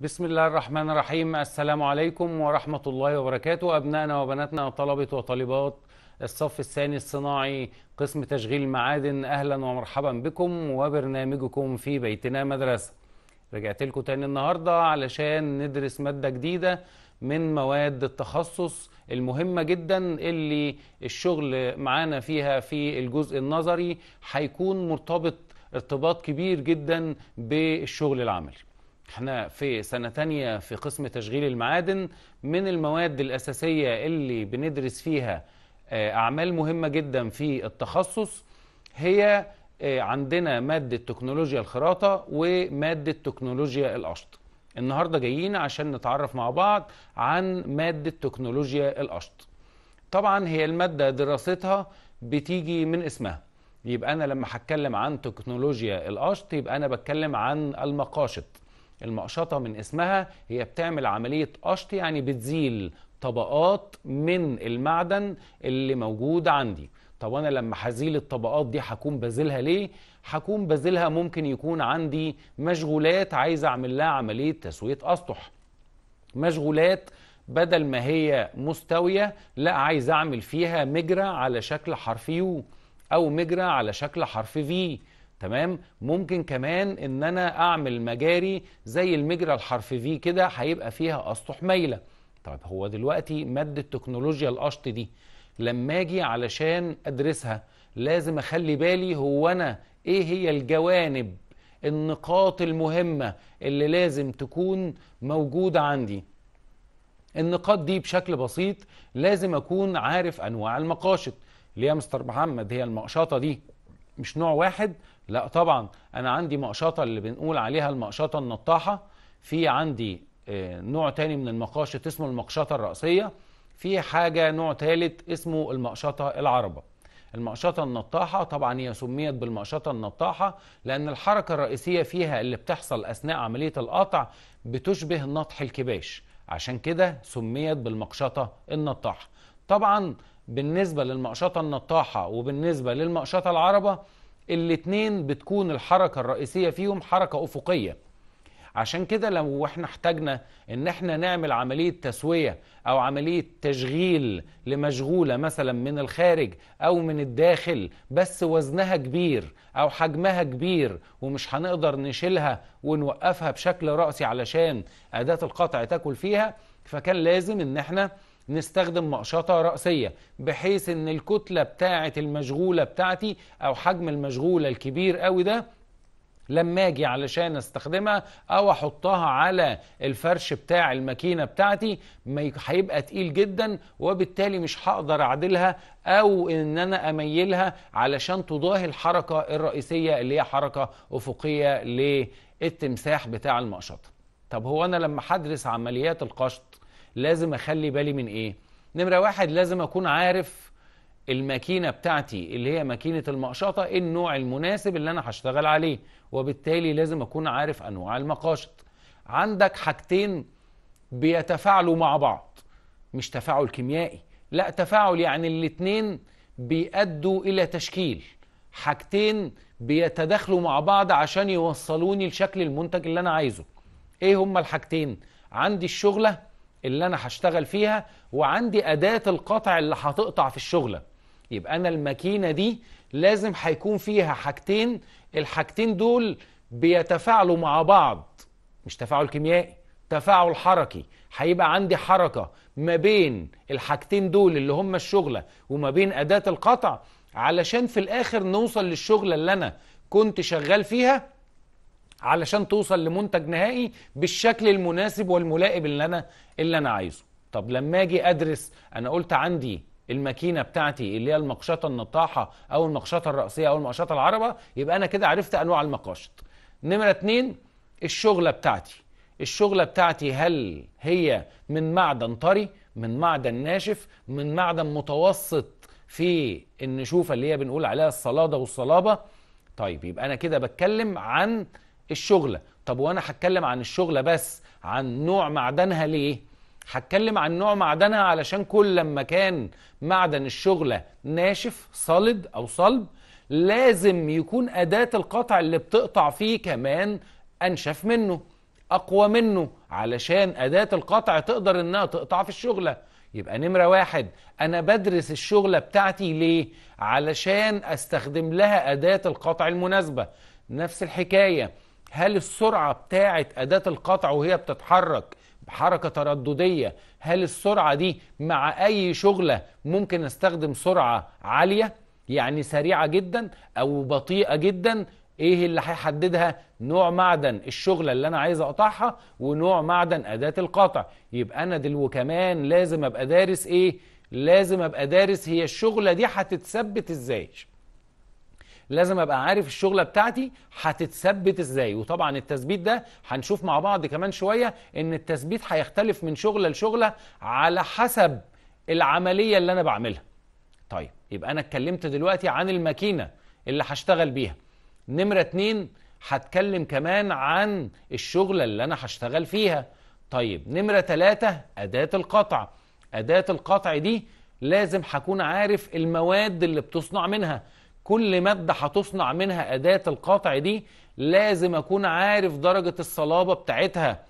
بسم الله الرحمن الرحيم السلام عليكم ورحمة الله وبركاته أبنائنا وبناتنا طلبة وطالبات الصف الثاني الصناعي قسم تشغيل المعادن أهلا ومرحبا بكم وبرنامجكم في بيتنا مدرسة رجعت لكم تاني النهاردة علشان ندرس مادة جديدة من مواد التخصص المهمة جدا اللي الشغل معانا فيها في الجزء النظري هيكون مرتبط ارتباط كبير جدا بالشغل العملي احنا في سنة تانية في قسم تشغيل المعادن من المواد الأساسية اللي بندرس فيها آه، أعمال مهمة جدا في التخصص هي آه، عندنا مادة تكنولوجيا الخراطة ومادة تكنولوجيا القشط النهاردة جايين عشان نتعرف مع بعض عن مادة تكنولوجيا القشط طبعا هي المادة دراستها بتيجي من اسمها يبقى أنا لما هتكلم عن تكنولوجيا القشط يبقى أنا بتكلم عن المقاشط المقشطة من اسمها هي بتعمل عملية قشط يعني بتزيل طبقات من المعدن اللي موجود عندي طب انا لما هزيل الطبقات دي هكون بزيلها ليه هكون بزيلها ممكن يكون عندي مشغولات عايز اعمل لها عمليه تسويه اسطح مشغولات بدل ما هي مستويه لا عايز اعمل فيها مجرى على شكل حرف يو او مجرى على شكل حرف في تمام ممكن كمان ان انا اعمل مجاري زي المجرى الحرف في كده هيبقى فيها اسطح مايله طب هو دلوقتي ماده تكنولوجيا القشط دي لما اجي علشان ادرسها لازم اخلي بالي هو انا ايه هي الجوانب النقاط المهمه اللي لازم تكون موجوده عندي النقاط دي بشكل بسيط لازم اكون عارف انواع المقاشط ليه يا مستر محمد هي المقشطه دي مش نوع واحد لا طبعا انا عندي مقشطه اللي بنقول عليها المقشطه النطاحه في عندي آه، نوع تاني من المقاشط اسمه المقشطه الرأسيه في حاجه نوع ثالث اسمه المقشطه العربه المقشطه النطاحه طبعا هي سميت بالمقشطه النطاحه لان الحركه الرئيسيه فيها اللي بتحصل اثناء عمليه القطع بتشبه نطح الكباش عشان كده سميت بالمقشطه النطاحه طبعا بالنسبه للمقشطه النطاحه وبالنسبه للمقشطه العربه الاثنين بتكون الحركة الرئيسية فيهم حركة أفقية عشان كده لو احنا احتاجنا ان احنا نعمل عملية تسوية او عملية تشغيل لمشغولة مثلا من الخارج او من الداخل بس وزنها كبير او حجمها كبير ومش هنقدر نشيلها ونوقفها بشكل رأسي علشان اداة القطع تاكل فيها فكان لازم ان احنا نستخدم مقشطة رأسية بحيث ان الكتلة بتاعة المشغولة بتاعتي او حجم المشغولة الكبير قوي ده لما اجي علشان استخدمها او احطها على الفرش بتاع الماكينه بتاعتي هيبقى تقيل جدا وبالتالي مش هقدر اعدلها او ان انا اميلها علشان تضاهي الحركه الرئيسيه اللي هي حركه افقيه للتمساح بتاع المقشطه. طب هو انا لما حدرس عمليات القشط لازم اخلي بالي من ايه نمرة واحد لازم اكون عارف الماكينة بتاعتي اللي هي ماكينة المقشطة ايه النوع المناسب اللي انا هشتغل عليه وبالتالي لازم اكون عارف انواع المقاشط عندك حاجتين بيتفاعلوا مع بعض مش تفاعل كيميائي لا تفاعل يعني الاتنين بيأدوا إلى تشكيل حاجتين بيتداخلوا مع بعض عشان يوصلوني لشكل المنتج اللي أنا عايزه إيه هما الحاجتين عندي الشغلة اللي انا هشتغل فيها وعندي اداه القطع اللي هتقطع في الشغله يبقى انا الماكينه دي لازم هيكون فيها حاجتين الحاجتين دول بيتفاعلوا مع بعض مش تفاعل كيميائي تفاعل حركي هيبقى عندي حركه ما بين الحاجتين دول اللي هم الشغله وما بين اداه القطع علشان في الاخر نوصل للشغله اللي انا كنت شغال فيها علشان توصل لمنتج نهائي بالشكل المناسب والملائم اللي انا اللي انا عايزه طب لما اجي ادرس انا قلت عندي الماكينه بتاعتي اللي هي المقشطه النطاحه او المقشطه الراسيه او المقشطه العربه يبقى انا كده عرفت انواع المقاشط نمره اتنين الشغله بتاعتي الشغله بتاعتي هل هي من معدن طري من معدن ناشف من معدن متوسط في النشوفه اللي هي بنقول عليها الصلاده والصلابه طيب يبقى انا كده بتكلم عن الشغله طب وانا هتكلم عن الشغله بس عن نوع معدنها ليه هتكلم عن نوع معدنها علشان كل لما كان معدن الشغله ناشف صلد او صلب لازم يكون اداه القطع اللي بتقطع فيه كمان انشف منه اقوى منه علشان اداه القطع تقدر انها تقطع في الشغله يبقى نمرة واحد أنا بدرس الشغلة بتاعتي ليه؟ علشان أستخدم لها أداة القطع المناسبة نفس الحكاية هل السرعة بتاعة أداة القطع وهي بتتحرك بحركه ترددية هل السرعة دي مع أي شغلة ممكن استخدم سرعة عالية يعني سريعة جدا أو بطيئة جدا ايه اللي هيحددها نوع معدن الشغله اللي انا عايز اقطعها ونوع معدن اداه القطع يبقى انا دلو كمان لازم ابقى دارس ايه لازم ابقى دارس هي الشغله دي هتتثبت ازاي لازم ابقى عارف الشغله بتاعتي هتتثبت ازاي وطبعا التثبيت ده هنشوف مع بعض كمان شويه ان التثبيت هيختلف من شغله لشغله على حسب العمليه اللي انا بعملها طيب يبقى انا اتكلمت دلوقتي عن الماكينه اللي هشتغل بيها نمره اتنين هتكلم كمان عن الشغله اللي انا هشتغل فيها طيب نمره تلاته اداه القطع اداه القطع دي لازم هكون عارف المواد اللي بتصنع منها كل مادة هتصنع منها أداة القطع دي لازم أكون عارف درجة الصلابة بتاعتها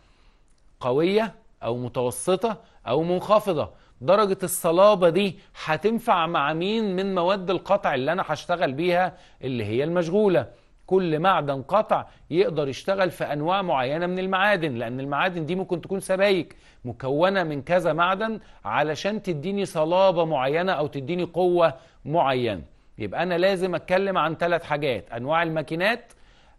قوية أو متوسطة أو منخفضة درجة الصلابة دي هتنفع مع مين من مواد القطع اللي أنا هشتغل بيها اللي هي المشغولة كل معدن قطع يقدر يشتغل في انواع معينه من المعادن لان المعادن دي ممكن تكون سبايك مكونه من كذا معدن علشان تديني صلابه معينه او تديني قوه معينه يبقى أنا لازم أتكلم عن ثلاث حاجات أنواع الماكينات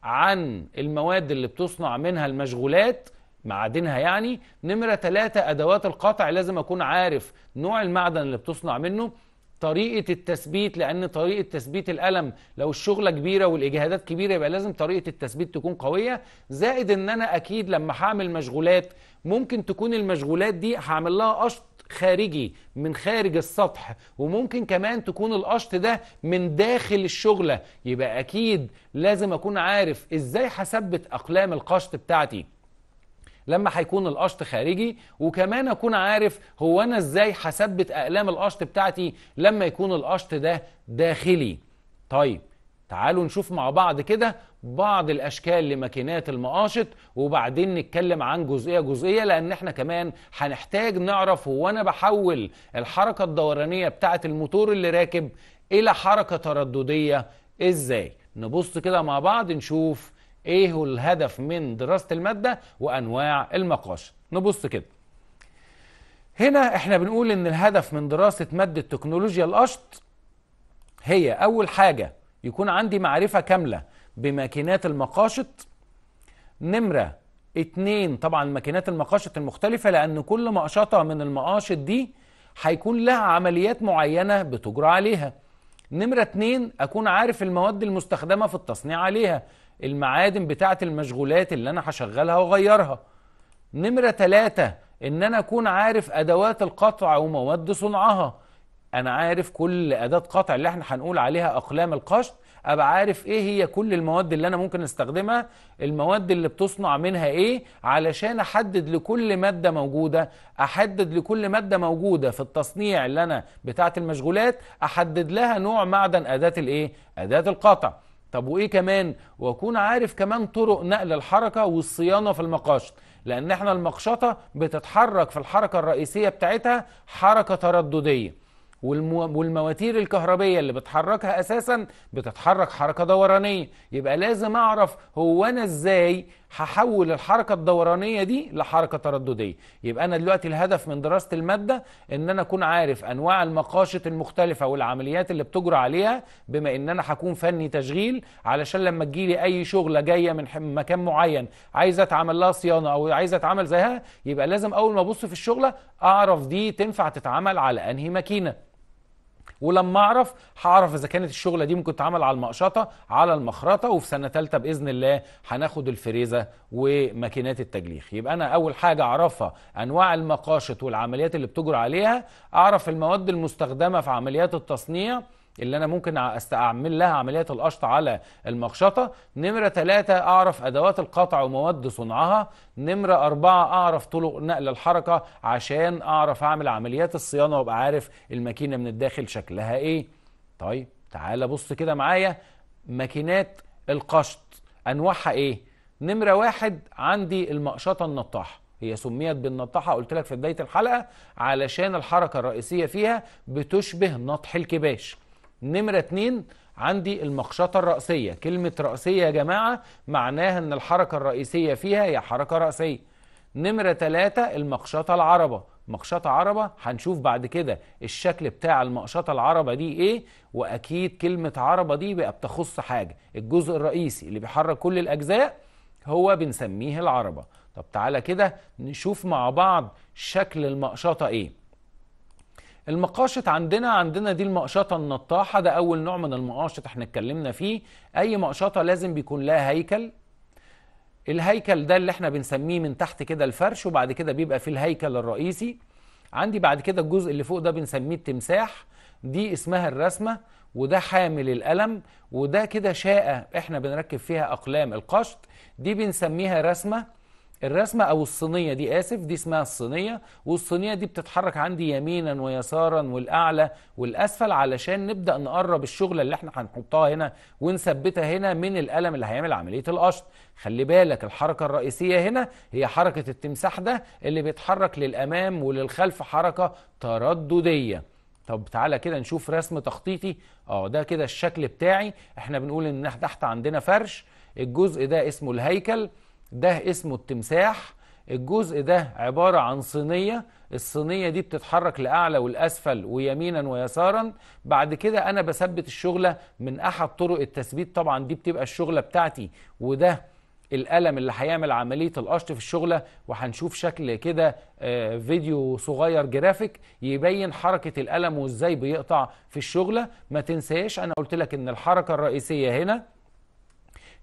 عن المواد اللي بتصنع منها المشغولات معادنها يعني نمرة ثلاثة أدوات القطع لازم أكون عارف نوع المعدن اللي بتصنع منه طريقه التثبيت لان طريقه تثبيت القلم لو الشغله كبيره والاجهادات كبيره يبقى لازم طريقه التثبيت تكون قويه زائد ان انا اكيد لما هعمل مشغولات ممكن تكون المشغولات دي هعمل لها قشط خارجي من خارج السطح وممكن كمان تكون القشط ده من داخل الشغله يبقى اكيد لازم اكون عارف ازاي هثبت اقلام القشط بتاعتي لما هيكون القشط خارجي وكمان اكون عارف هو انا ازاي هثبت اقلام القشط بتاعتي لما يكون القشط ده داخلي طيب تعالوا نشوف مع بعض كده بعض الاشكال لماكينات المقاشط وبعدين نتكلم عن جزئيه جزئيه لان احنا كمان هنحتاج نعرف هو انا بحول الحركه الدورانيه بتاعه الموتور اللي راكب الى حركه تردديه ازاي نبص كده مع بعض نشوف ايه هو الهدف من دراسه الماده وانواع المقاش نبص كده هنا احنا بنقول ان الهدف من دراسه ماده تكنولوجيا القشط هي اول حاجه يكون عندي معرفه كامله بماكينات المقاشط نمره اتنين طبعا ماكينات المقاشط المختلفه لان كل مقشطه من المقاشط دي هيكون لها عمليات معينه بتجرى عليها نمرة اتنين أكون عارف المواد المستخدمة في التصنيع عليها المعادن بتاعه المشغولات اللي انا هشغلها واغيرها نمره ثلاثة ان انا اكون عارف ادوات القطع ومواد صنعها انا عارف كل اداه قطع اللي احنا هنقول عليها اقلام القشط ابقى عارف ايه هي كل المواد اللي انا ممكن استخدمها المواد اللي بتصنع منها ايه علشان احدد لكل ماده موجوده احدد لكل ماده موجوده في التصنيع اللي انا بتاعه المشغولات احدد لها نوع معدن اداه الايه اداه القطع طب وايه كمان واكون عارف كمان طرق نقل الحركه والصيانه في المقاشط لان احنا المقشطه بتتحرك في الحركه الرئيسيه بتاعتها حركه تردديه والمو... والمواتير الكهربيه اللي بتحركها اساسا بتتحرك حركه دورانيه يبقى لازم اعرف هو انا ازاي هحول الحركة الدورانية دي لحركة ترددية يبقى أنا دلوقتي الهدف من دراسة المادة إن أنا أكون عارف أنواع المقاشط المختلفة والعمليات اللي بتجرى عليها بما إن أنا هكون فني تشغيل علشان لما تجيلي أي شغلة جاية من مكان معين عايزة أتعمل لها صيانة أو عايزة أتعمل زيها يبقى لازم أول ما أبص في الشغلة أعرف دي تنفع تتعمل على أنهي ماكينة ولما اعرف هعرف اذا كانت الشغله دي ممكن تتعمل على المقشطه على المخرطه وفي سنه ثالثه باذن الله هناخد الفريزه وماكينات التجليخ يبقى انا اول حاجه اعرفها انواع المقاشط والعمليات اللي بتجرى عليها اعرف المواد المستخدمه في عمليات التصنيع اللي انا ممكن استعمل لها عمليات القشط على المقشطه نمره ثلاثة اعرف ادوات القطع ومواد صنعها نمره أربعة اعرف طرق نقل الحركه عشان اعرف اعمل عمليات الصيانه وابقى عارف الماكينه من الداخل شكلها ايه طيب تعال بص كده معايا ماكينات القشط انواعها ايه نمره واحد عندي المقشطه النطاحه هي سميت بالنطاحه قلت لك في بدايه الحلقه علشان الحركه الرئيسيه فيها بتشبه نطح الكباش نمرة اتنين عندي المقشطة الرأسية كلمة رأسية يا جماعة معناها ان الحركة الرئيسية فيها هي حركة رأسية نمرة تلاتة المقشطة العربة مقشطة عربة هنشوف بعد كده الشكل بتاع المقشطة العربة دي ايه واكيد كلمة عربة دي بقى بتخص حاجة الجزء الرئيسي اللي بيحرك كل الاجزاء هو بنسميه العربة طب تعالى كده نشوف مع بعض شكل المقشطة ايه المقاشط عندنا عندنا دي المقشطه النطاحه ده اول نوع من المقاشط احنا اتكلمنا فيه اي مقشطه لازم بيكون لها هيكل الهيكل ده اللي احنا بنسميه من تحت كده الفرش وبعد كده بيبقى فيه الهيكل الرئيسي عندي بعد كده الجزء اللي فوق ده بنسميه التمساح دي اسمها الرسمه وده حامل القلم وده كده شاقه احنا بنركب فيها اقلام القشط دي بنسميها رسمه الرسمة أو الصينية دي آسف دي اسمها الصينية والصينية دي بتتحرك عندي يمينا ويسارا والأعلى والأسفل علشان نبدأ نقرب الشغلة اللي احنا هنحطها هنا ونثبتها هنا من القلم اللي هيعمل عملية القشط خلي بالك الحركة الرئيسية هنا هي حركة التمساح ده اللي بيتحرك للأمام وللخلف حركة ترددية طب تعالى كده نشوف رسم تخطيطي اه ده كده الشكل بتاعي احنا بنقول ان تحت عندنا فرش الجزء ده اسمه الهيكل ده اسمه التمساح الجزء ده عبارة عن صينية الصينية دي بتتحرك لأعلى والأسفل ويمينا ويسارا بعد كده أنا بثبت الشغلة من أحد طرق التثبيت طبعا دي بتبقى الشغلة بتاعتي وده القلم اللي هيعمل عملية القشط في الشغلة وهنشوف شكل كده آه، فيديو صغير جرافيك يبين حركة القلم وازاي بيقطع في الشغلة ما تنساش أنا قلت لك إن الحركة الرئيسية هنا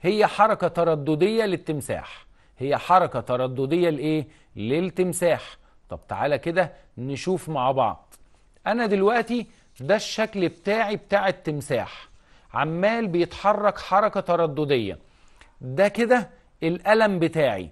هي حركة ترددية للتمساح هي حركة ترددية لإيه؟ للتمساح طب تعالى كده نشوف مع بعض أنا دلوقتي ده الشكل بتاعي بتاع التمساح عمال بيتحرك حركة ترددية ده كده الألم بتاعي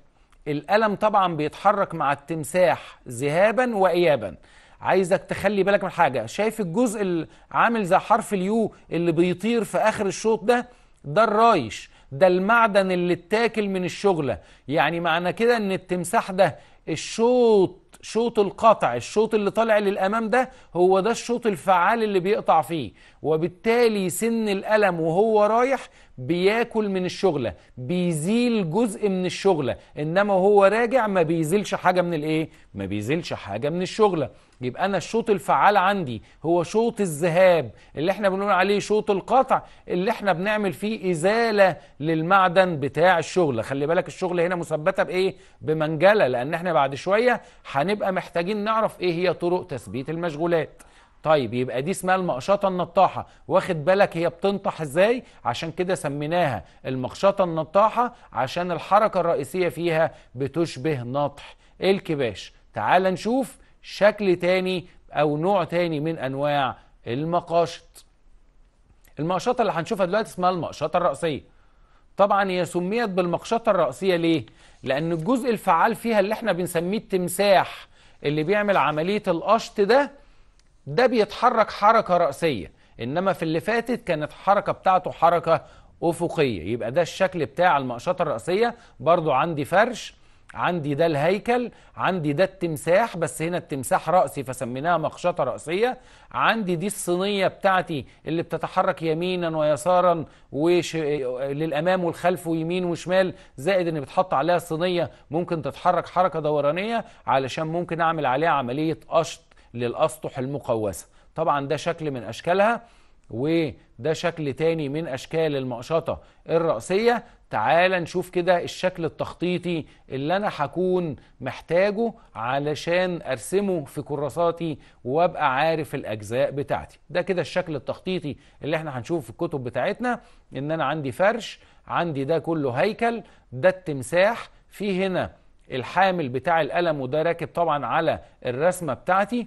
الألم طبعا بيتحرك مع التمساح ذهابا وإيابا عايزك تخلي بالك من حاجة شايف الجزء اللي عامل زي حرف اليو اللي بيطير في آخر الشوط ده ده الرايش ده المعدن اللي اتاكل من الشغلة يعني معنى كده ان التمساح ده الشوط شوط القطع الشوط اللي طالع للأمام ده هو ده الشوط الفعال اللي بيقطع فيه وبالتالي سن الألم وهو رايح بياكل من الشغلة بيزيل جزء من الشغلة إنما وهو راجع ما بيزيلش حاجة من الإيه؟ ما بيزيلش حاجة من الشغلة يبقى انا الشوط الفعال عندي هو شوط الذهاب اللي احنا بنقول عليه شوط القطع اللي احنا بنعمل فيه ازاله للمعدن بتاع الشغل خلي بالك الشغل هنا مثبته بايه بمنجله لان احنا بعد شويه هنبقى محتاجين نعرف ايه هي طرق تثبيت المشغولات طيب يبقى دي اسمها المقشطه النطاحه واخد بالك هي بتنطح ازاي عشان كده سميناها المقشطه النطاحه عشان الحركه الرئيسيه فيها بتشبه نطح إيه الكباش تعال نشوف شكل تاني او نوع تاني من انواع المقاشط المقشطه اللي هنشوفها دلوقتي اسمها المقشطه الرأسيه طبعا هي سميت بالمقشطه الرأسيه ليه لان الجزء الفعال فيها اللي احنا بنسميه التمساح اللي بيعمل عمليه القشط ده ده بيتحرك حركه رأسيه انما في اللي فاتت كانت الحركه بتاعته حركه افقيه يبقى ده الشكل بتاع المقشطه الرأسيه برضو عندي فرش عندي ده الهيكل عندي ده التمساح بس هنا التمساح رأسي فسميناها مقشطة رأسية عندي دي الصينية بتاعتي اللي بتتحرك يمينا ويسارا وش... للأمام والخلف ويمين وشمال زائد ان بتحط عليها صينية ممكن تتحرك حركة دورانية علشان ممكن أعمل عليها عملية قشط للأسطح المقوسة طبعا ده شكل من أشكالها وده شكل تاني من أشكال المقشطة الرأسية تعال نشوف كده الشكل التخطيطي اللي انا هكون محتاجه علشان ارسمه في كراساتي وابقى عارف الاجزاء بتاعتي ده كده الشكل التخطيطي اللي احنا هنشوفه في الكتب بتاعتنا ان انا عندي فرش عندي ده كله هيكل ده التمساح في هنا الحامل بتاع القلم وده راكب طبعا على الرسمه بتاعتي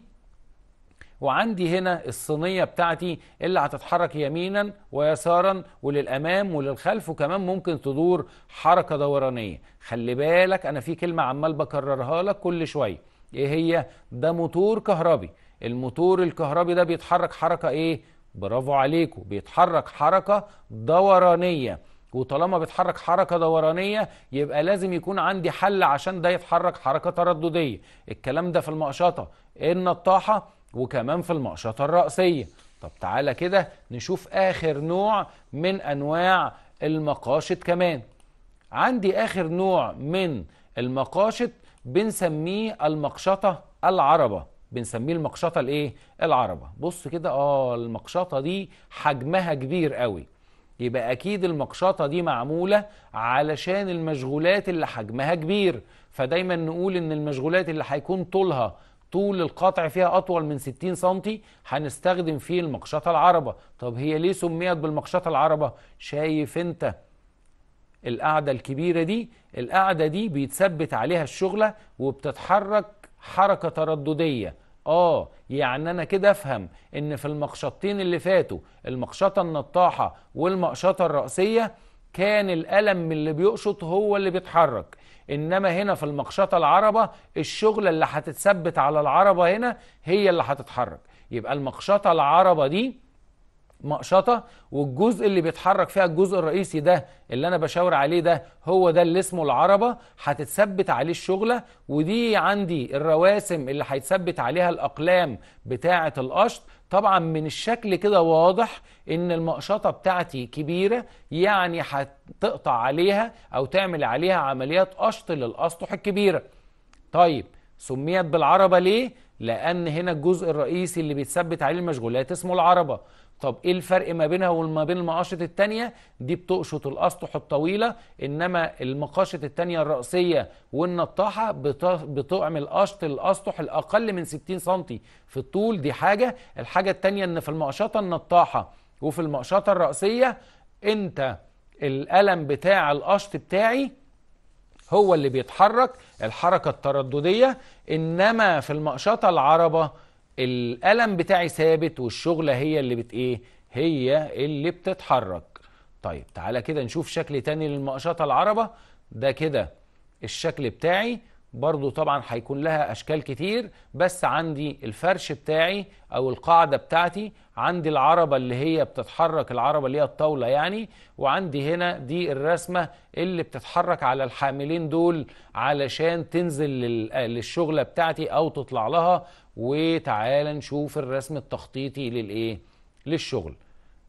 وعندي هنا الصينية بتاعتي اللي هتتحرك يمينا ويسارا وللأمام وللخلف وكمان ممكن تدور حركة دورانية خلي بالك أنا في كلمة عمال بكررها لك كل شوية إيه هي ده موتور كهربي الموتور الكهربي ده بيتحرك حركة إيه برافو عليكم بيتحرك حركة دورانية وطالما بيتحرك حركة دورانية يبقى لازم يكون عندي حل عشان ده يتحرك حركة ترددية الكلام ده في المقشطة إيه النطاحة وكمان في المقشطة الرأسية طب تعالى كده نشوف آخر نوع من أنواع المقاشط كمان عندي آخر نوع من المقاشط بنسميه المقشطة العربة بنسميه المقشطة الايه العربة بص كده اه المقشطة دي حجمها كبير قوي يبقى اكيد المقشطة دي معمولة علشان المشغولات اللي حجمها كبير فدايما نقول ان المشغولات اللي هيكون طولها طول القطع فيها أطول من 60 سم هنستخدم فيه المقشطة العربة طب هي ليه سميت بالمقشطة العربة شايف أنت القاعدة الكبيرة دي القاعدة دي بيتثبت عليها الشغلة وبتتحرك حركة ترددية اه يعني انا كده افهم ان في المقشطتين اللي فاتوا المقشطه النطاحه والمقشطه الراسيه كان القلم اللي بيقشط هو اللي بيتحرك انما هنا في المقشطه العربه الشغله اللي هتتثبت على العربه هنا هي اللي هتتحرك يبقى المقشطه العربه دي مقشطه والجزء اللي بيتحرك فيها الجزء الرئيسي ده اللي انا بشاور عليه ده هو ده اللي اسمه العربه هتتثبت عليه الشغله ودي عندي الرواسم اللي هيتثبت عليها الاقلام بتاعه القشط طبعا من الشكل كده واضح ان المقشطه بتاعتي كبيره يعني هتقطع عليها او تعمل عليها عمليات قشط للاسطح الكبيره طيب سميت بالعربه ليه لان هنا الجزء الرئيسي اللي بيتثبت عليه المشغولات اسمه العربه طب ايه الفرق ما بينها وما بين المقاشط التانية دي بتقشط الاسطح الطويلة انما المقاشط التانية الرأسية والنطاحة بتعمل قشط الاسطح الاقل من 60 سم في الطول دي حاجة الحاجة التانية ان في المقشطة النطاحة وفي المقشطة الرأسية انت القلم بتاع القشط بتاعي هو اللي بيتحرك الحركة الترددية انما في المقشطة العربة القلم بتاعي ثابت والشغلة هي اللي بت ايه هي اللي بتتحرك طيب تعالى كده نشوف شكل تاني للمقشطة العربة ده كده الشكل بتاعي برضو طبعا هيكون لها اشكال كتير بس عندي الفرش بتاعي او القاعدة بتاعتي عندي العربة اللي هي بتتحرك العربة اللي هي الطاولة يعني وعندي هنا دي الرسمة اللي بتتحرك على الحاملين دول علشان تنزل للشغلة بتاعتي او تطلع لها وتعالى نشوف الرسم التخطيطي للايه للشغل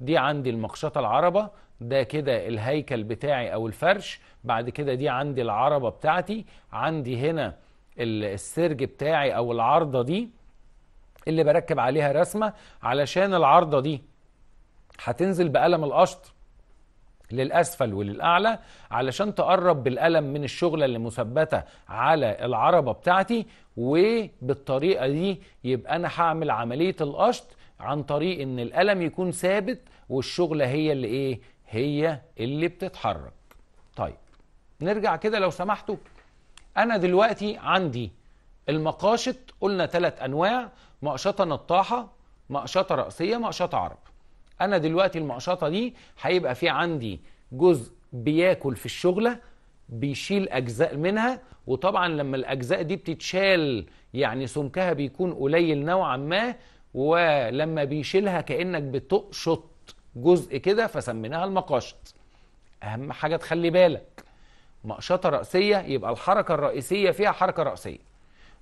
دي عندي المقشطه العربه ده كده الهيكل بتاعي او الفرش بعد كده دي عندي العربه بتاعتي عندي هنا السرج بتاعي او العارضه دي اللي بركب عليها رسمه علشان العارضه دي هتنزل بقلم القشط للاسفل وللاعلى علشان تقرب بالقلم من الشغله اللي مثبته على العربه بتاعتي وبالطريقة دي يبقى أنا هعمل عملية القشط عن طريق إن القلم يكون ثابت والشغلة هي اللي إيه؟ هي اللي بتتحرك. طيب نرجع كده لو سمحتوا أنا دلوقتي عندي المقاشط قلنا ثلاث أنواع مقشطة نطاحة مقشطة رأسية مقشطة عرب. أنا دلوقتي المقشطة دي هيبقى في عندي جزء بياكل في الشغلة بيشيل أجزاء منها وطبعا لما الأجزاء دي بتتشال يعني سمكها بيكون قليل نوعا ما ولما بيشيلها كأنك بتقشط جزء كده فسميناها المقاشط أهم حاجة تخلي بالك مقشطة رأسية يبقى الحركة الرئيسية فيها حركة رأسية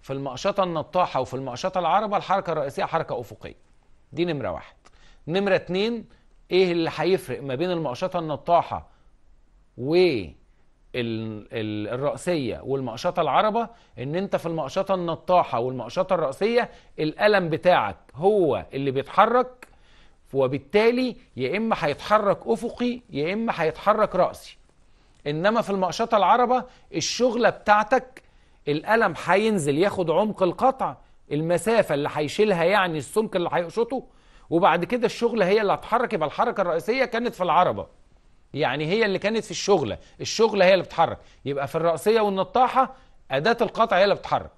في المقشطة النطاحة وفي المقشطة العربة الحركة الرئيسية حركة أفقية دي نمرة واحد نمرة اتنين ايه اللي هيفرق ما بين المقشطة النطاحة و الرأسية والمقشطة العربة ان انت في المقشطة النطاحة والمقشطة الرأسية القلم بتاعك هو اللي بيتحرك وبالتالي يا اما هيتحرك افقي يا اما هيتحرك رأسي انما في المقشطة العربة الشغلة بتاعتك القلم هينزل ياخد عمق القطع المسافة اللي هيشيلها يعني السمك اللي هيقشطه وبعد كده الشغلة هي اللي هتحرك يبقى الحركة الرئيسية كانت في العربة يعني هي اللي كانت في الشغلة الشغلة هي اللي بتحرك يبقى في الرأسية والنطاحة أداة القطع هي اللي بتحرك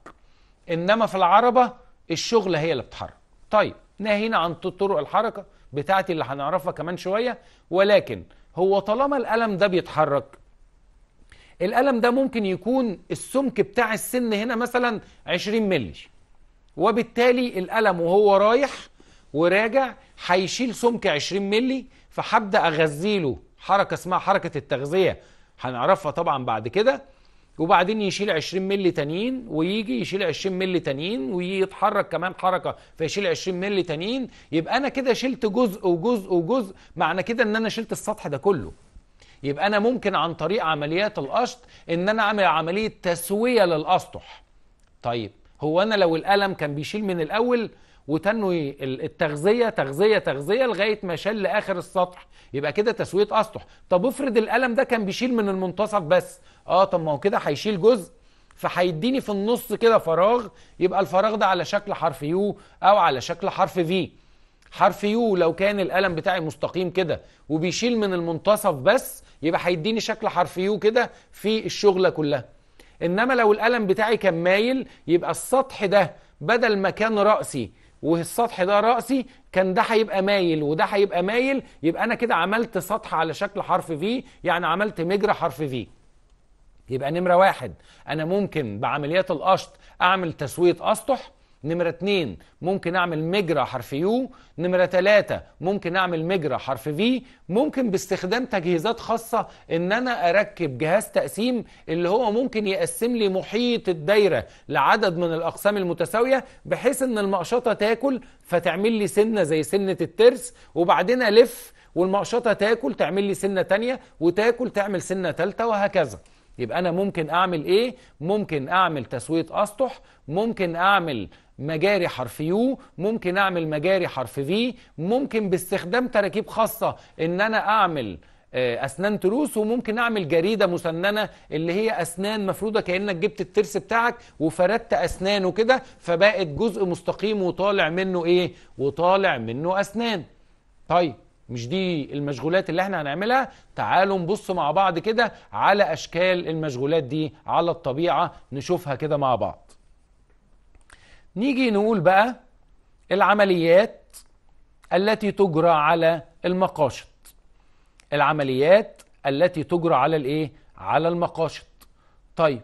إنما في العربة الشغلة هي اللي بتحرك طيب ناهينا عن طرق الحركة بتاعتي اللي هنعرفها كمان شوية ولكن هو طالما القلم ده بيتحرك القلم ده ممكن يكون السمك بتاع السن هنا مثلا 20 مللي وبالتالي القلم وهو رايح وراجع هيشيل سمك 20 مللي فهبدا اغذيله حركه اسمها حركه التغذيه هنعرفها طبعا بعد كده وبعدين يشيل 20 مللي تانيين ويجي يشيل 20 مللي تانيين ويتحرك كمان حركه فيشيل 20 مللي تانيين يبقى انا كده شلت جزء وجزء وجزء معنى كده ان انا شلت السطح ده كله يبقى انا ممكن عن طريق عمليات القشط ان انا اعمل عمليه تسويه للاسطح طيب هو انا لو القلم كان بيشيل من الاول وتنوي التغذيه تغذيه تغذيه لغايه ما شال لاخر السطح يبقى كده تسويه اسطح طب افرض القلم ده كان بيشيل من المنتصف بس اه طب ما هو كده هيشيل جزء فهيديني في النص كده فراغ يبقى الفراغ ده على شكل حرف يو او على شكل حرف في حرف يو لو كان القلم بتاعي مستقيم كده وبيشيل من المنتصف بس يبقى هيديني شكل حرف يو كده في الشغله كلها انما لو القلم بتاعي كان مايل يبقى السطح ده بدل ما كان راسي والسطح ده رأسي كان ده هيبقى مايل وده هيبقى مايل يبقى أنا كده عملت سطح على شكل حرف في يعني عملت مجرى حرف في يبقى نمرة واحد أنا ممكن بعمليات القشط أعمل تسوية أسطح نمرة اتنين ممكن أعمل مجرى حرف يو نمرة تلاتة ممكن أعمل مجرى حرف في ممكن باستخدام تجهيزات خاصة إن أنا أركب جهاز تقسيم اللي هو ممكن يقسم لي محيط الدايرة لعدد من الأقسام المتساوية بحيث إن المقشطة تاكل فتعمل لي سنة زي سنة الترس وبعدين ألف والمقشطة تاكل تعمل لي سنة تانية وتاكل تعمل سنة تالتة وهكذا يبقى أنا ممكن أعمل إيه؟ ممكن أعمل تسوية أسطح ممكن أعمل مجاري حرف يو ممكن اعمل مجاري حرف في ممكن باستخدام تراكيب خاصه ان انا اعمل آه، اسنان تروس وممكن اعمل جريده مسننه اللي هي اسنان مفروده كانك جبت الترس بتاعك وفردت اسنانه كده فبقت جزء مستقيم وطالع منه ايه وطالع منه اسنان طيب مش دي المشغولات اللي احنا هنعملها تعالوا نبص مع بعض كده على اشكال المشغولات دي على الطبيعه نشوفها كده مع بعض نيجي نقول بقى العمليات التي تجرى على المقاشط العمليات التي تجرى على الايه على المقاشط طيب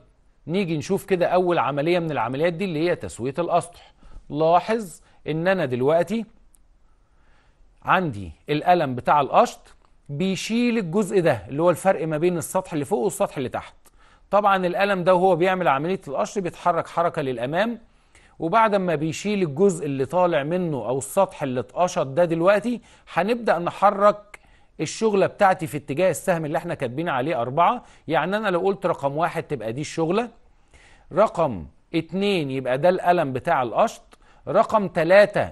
نيجي نشوف كده اول عمليه من العمليات دي اللي هي تسويه الاسطح لاحظ ان انا دلوقتي عندي القلم بتاع القشط بيشيل الجزء ده اللي هو الفرق ما بين السطح اللي فوق والسطح اللي تحت طبعا القلم ده وهو بيعمل عمليه القشط بيتحرك حركه للامام وبعد ما بيشيل الجزء اللي طالع منه او السطح اللي اتقشط ده دلوقتي هنبدا نحرك الشغله بتاعتي في اتجاه السهم اللي احنا كاتبين عليه أربعة يعني انا لو قلت رقم واحد تبقى دي الشغله رقم اتنين يبقى ده القلم بتاع القشط رقم تلاتة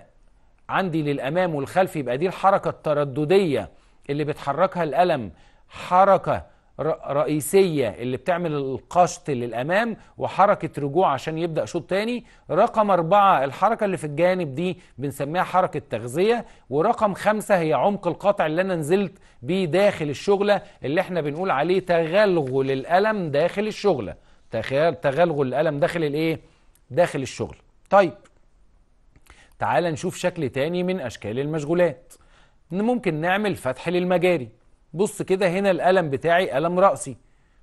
عندي للامام والخلف يبقى دي الحركه التردديه اللي بتحركها القلم حركه رئيسية اللي بتعمل القشط للأمام وحركة رجوع عشان يبدأ شوط تاني رقم أربعة الحركة اللي في الجانب دي بنسميها حركة تغذية ورقم خمسة هي عمق القطع اللي أنا نزلت بيه داخل الشغلة اللي احنا بنقول عليه تغلغل الألم داخل الشغلة تخيل تغلغل الألم داخل الإيه؟ داخل الشغل طيب تعال نشوف شكل تاني من أشكال المشغولات ممكن نعمل فتح للمجاري بص كده هنا الألم بتاعي ألم رأسي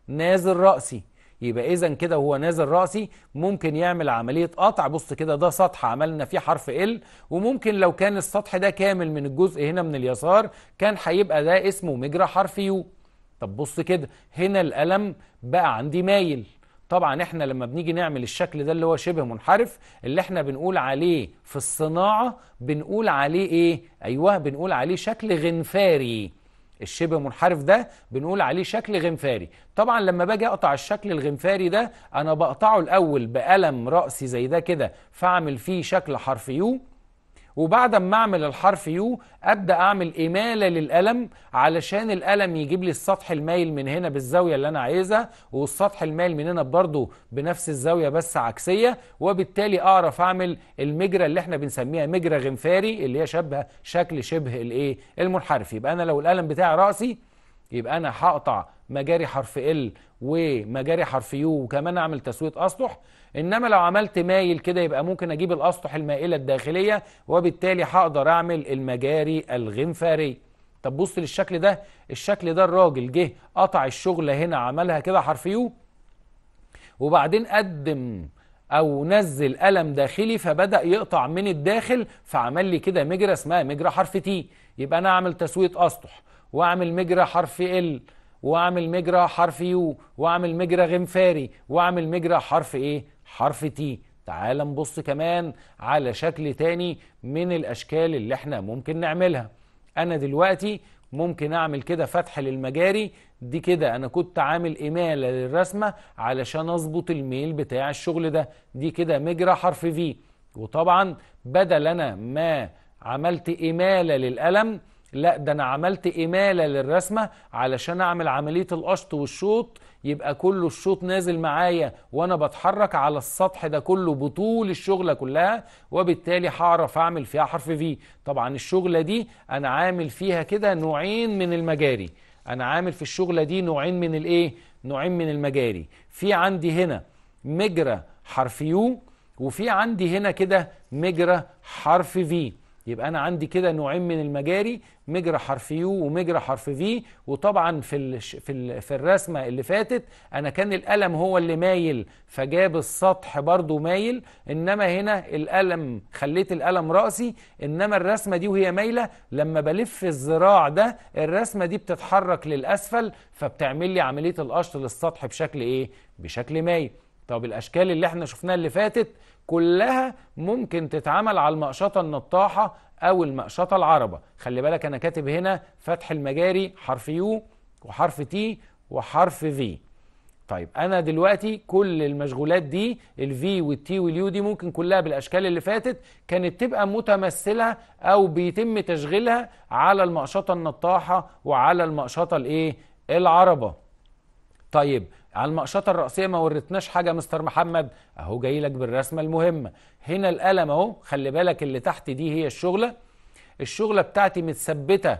نازل رأسي يبقى إذا كده هو نازل رأسي ممكن يعمل عملية قطع بص كده ده سطح عملنا فيه حرف ال وممكن لو كان السطح ده كامل من الجزء هنا من اليسار كان هيبقى ده اسمه مجرى حرف يو طب بص كده هنا الألم بقى عندي مايل طبعا احنا لما بنيجي نعمل الشكل ده اللي هو شبه منحرف اللي احنا بنقول عليه في الصناعة بنقول عليه ايه؟ ايوه بنقول عليه شكل غنفاري الشبه منحرف ده بنقول عليه شكل غنفاري طبعا لما باجي اقطع الشكل الغنفاري ده انا بقطعه الاول بقلم راسي زي ده كده فاعمل فيه شكل حرف يو وبعد ما اعمل الحرف يو ابدا اعمل اماله للقلم علشان القلم يجيب لي السطح المايل من هنا بالزاويه اللي انا عايزها والسطح المايل من هنا برضه بنفس الزاويه بس عكسيه وبالتالي اعرف اعمل المجرى اللي احنا بنسميها مجرى غنفاري اللي هي شبه شكل شبه الايه المنحرف يبقى انا لو القلم بتاعي راسي يبقى انا هقطع مجاري حرف ال ومجاري حرف يو وكمان اعمل تسويه اسطح انما لو عملت مايل كده يبقى ممكن اجيب الاسطح المائله الداخليه وبالتالي هقدر اعمل المجاري الغنفاري طب بص للشكل ده الشكل ده الراجل جه قطع الشغله هنا عملها كده حرف يو وبعدين قدم او نزل قلم داخلي فبدا يقطع من الداخل فعمل لي كده مجرى اسمها مجرى حرف تي يبقى انا اعمل تسويه اسطح واعمل مجرى حرف ال واعمل مجرى حرف يو واعمل مجرى غنفاري واعمل مجرى حرف ايه حرف تي تعال نبص كمان على شكل تاني من الأشكال اللي احنا ممكن نعملها أنا دلوقتي ممكن أعمل كده فتح للمجاري دي كده أنا كنت عامل إمالة للرسمة علشان أظبط الميل بتاع الشغل ده دي كده مجرى حرف في وطبعا بدل أنا ما عملت إمالة للقلم لا ده انا عملت اماله للرسمه علشان اعمل عمليه القشط والشوط يبقى كله الشوط نازل معايا وانا بتحرك على السطح ده كله بطول الشغله كلها وبالتالي هعرف اعمل فيها حرف في طبعا الشغله دي انا عامل فيها كده نوعين من المجاري انا عامل في الشغله دي نوعين من الايه نوعين من المجاري في عندي هنا مجرى حرف يو وفي عندي هنا كده مجرى حرف في يبقى انا عندي كده نوعين من المجاري مجرى حرف يو ومجرى حرف في وطبعا في ال في ال في الرسمه اللي فاتت انا كان القلم هو اللي مايل فجاب السطح برضو مايل انما هنا القلم خليت القلم راسي انما الرسمه دي وهي مايله لما بلف الذراع ده الرسمه دي بتتحرك للاسفل فبتعمل لي عمليه القشط للسطح بشكل ايه بشكل مايل طب الاشكال اللي احنا شفناها اللي فاتت كلها ممكن تتعمل على المقشطه النطاحه او المقشطه العربه خلي بالك انا كاتب هنا فتح المجاري حرف يو وحرف تي وحرف في طيب انا دلوقتي كل المشغولات دي الفي والتي واليو دي ممكن كلها بالاشكال اللي فاتت كانت تبقى متمثله او بيتم تشغيلها على المقشطه النطاحه وعلى المقشطه الايه العربه طيب على المقشطه الرأسيه ما ورتناش حاجه مستر محمد اهو جاي لك بالرسمه المهمه هنا القلم اهو خلي بالك اللي تحت دي هي الشغله الشغله بتاعتي متثبته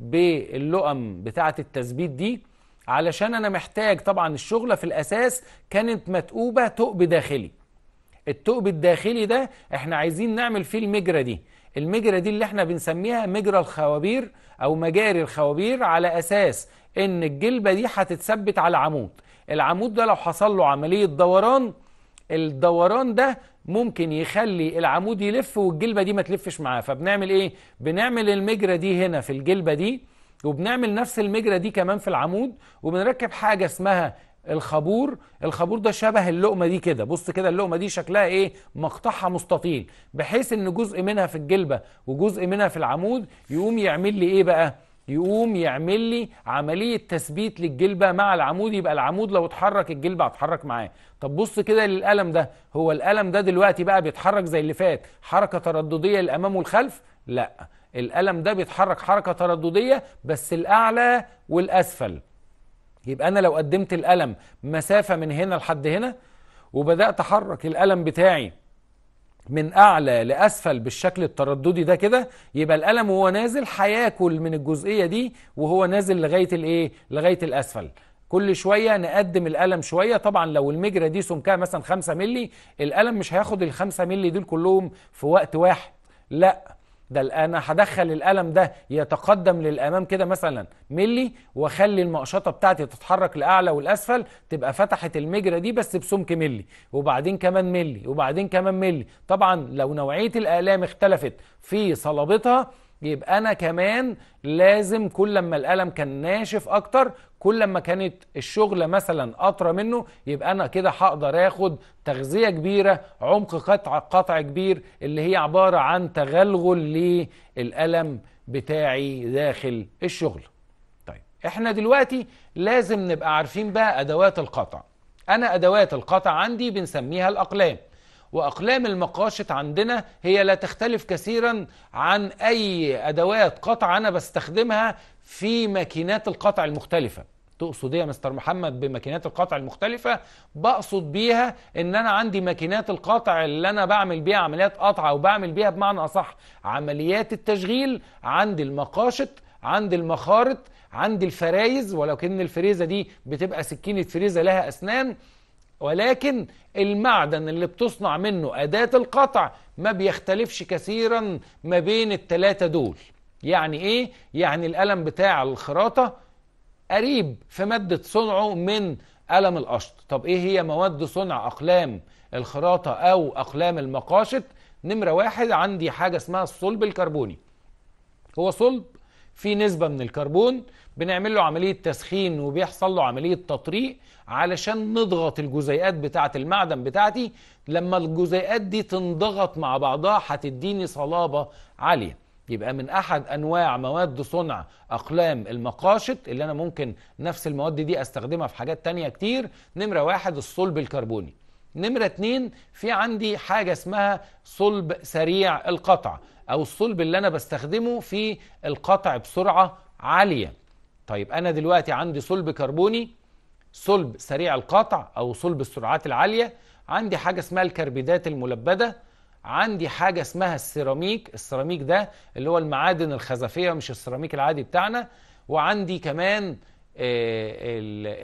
باللقم بتاعه التثبيت دي علشان انا محتاج طبعا الشغله في الاساس كانت متقوبه ثقب داخلي الثقب الداخلي ده احنا عايزين نعمل فيه المجرى دي المجرى دي اللي احنا بنسميها مجرى الخوابير او مجاري الخوابير على اساس ان الجلبه دي هتتثبت على عمود العمود ده لو حصل له عملية دوران الدوران ده ممكن يخلي العمود يلف والجلبة دي ما تلفش معاه فبنعمل ايه؟ بنعمل المجرة دي هنا في الجلبة دي وبنعمل نفس المجرة دي كمان في العمود وبنركب حاجة اسمها الخابور الخابور ده شبه اللقمه دي كده بص كده اللقمه دي شكلها ايه مقطعها مستطيل بحيث ان جزء منها في الجلبه وجزء منها في العمود يقوم يعمل لي ايه بقى يقوم يعمل لي عمليه تثبيت للجلبه مع العمود يبقى العمود لو اتحرك الجلبه هتحرك معاه طب بص كده للقلم ده هو القلم ده دلوقتي بقى بيتحرك زي اللي فات حركه تردديه للامام والخلف لا القلم ده بيتحرك حركه تردديه بس الاعلى والاسفل يبقى انا لو قدمت القلم مسافه من هنا لحد هنا وبدات احرك القلم بتاعي من اعلى لاسفل بالشكل الترددي ده كده يبقى القلم وهو نازل هياكل من الجزئيه دي وهو نازل لغايه الايه لغايه الاسفل كل شويه نقدم القلم شويه طبعا لو المجرى دي سمكها مثلا 5 مللي القلم مش هياخد ال 5 مللي دول كلهم في وقت واحد لا ده انا هدخل القلم ده يتقدم للامام كده مثلا ملي واخلي المقشطه بتاعتي تتحرك لاعلى والاسفل تبقى فتحت المجرى دي بس بسمك ملي وبعدين كمان ملي وبعدين كمان ملي طبعا لو نوعيه الاقلام اختلفت في صلابتها يبقى انا كمان لازم كل ما القلم كان ناشف اكتر كل ما كانت الشغله مثلا اطرى منه يبقى انا كده هقدر اخد تغذيه كبيره عمق قطع قطع كبير اللي هي عباره عن تغلغل للقلم بتاعي داخل الشغل طيب احنا دلوقتي لازم نبقى عارفين بقى ادوات القطع انا ادوات القطع عندي بنسميها الاقلام وأقلام المقاشط عندنا هي لا تختلف كثيرا عن أي أدوات قطع أنا بستخدمها في ماكينات القطع المختلفة تقصد ايه يا مستر محمد بماكينات القطع المختلفة بقصد بيها ان انا عندي ماكينات القطع اللي انا بعمل بيها عمليات قطع وبعمل بيها بمعنى اصح عمليات التشغيل عندي المقاشط عندي المخارط عندي الفرايز ولكن الفريزة دي بتبقى سكينة فريزة لها اسنان ولكن المعدن اللي بتصنع منه أداة القطع ما بيختلفش كثيرا ما بين التلاتة دول يعني إيه؟ يعني القلم بتاع الخراطة قريب في مادة صنعه من قلم القشط طب إيه هي مواد صنع أقلام الخراطة أو أقلام المقاشط نمرة واحد عندي حاجة اسمها الصلب الكربوني هو صلب فيه نسبة من الكربون بنعمل له عمليه تسخين وبيحصل له عمليه تطريق علشان نضغط الجزيئات بتاعه المعدن بتاعتي لما الجزيئات دي تنضغط مع بعضها هتديني صلابه عاليه يبقى من احد انواع مواد صنع اقلام المقاشط اللي انا ممكن نفس المواد دي استخدمها في حاجات تانية كتير نمره واحد الصلب الكربوني نمرة اتنين في عندي حاجة اسمها صلب سريع القطع أو الصلب اللي أنا بستخدمه في القطع بسرعة عالية طيب أنا دلوقتي عندي صلب كربوني صلب سريع القطع أو صلب السرعات العالية عندي حاجة اسمها الكربيدات الملبدة عندي حاجة اسمها السيراميك السيراميك ده اللي هو المعادن الخزفية مش السيراميك العادي بتاعنا وعندي كمان آه،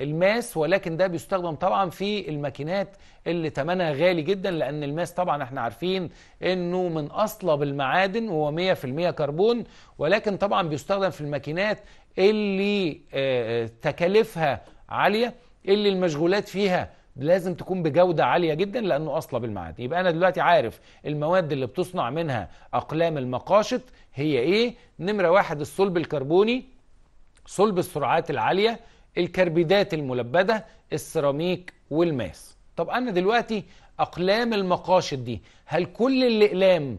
الماس ولكن ده بيستخدم طبعا في الماكينات اللي ثمنها غالي جدا لان الماس طبعا احنا عارفين انه من اصلب المعادن وهو 100% كربون ولكن طبعا بيستخدم في الماكينات اللي آه، آه، تكاليفها عاليه اللي المشغولات فيها لازم تكون بجودة عالية جدا لأنه أصلب المعادن يبقى أنا دلوقتي عارف المواد اللي بتصنع منها أقلام المقاشط هي إيه نمرة واحد الصلب الكربوني صلب السرعات العالية الكربيدات الملبدة السيراميك والماس طب أنا دلوقتي أقلام المقاشط دي هل كل الأقلام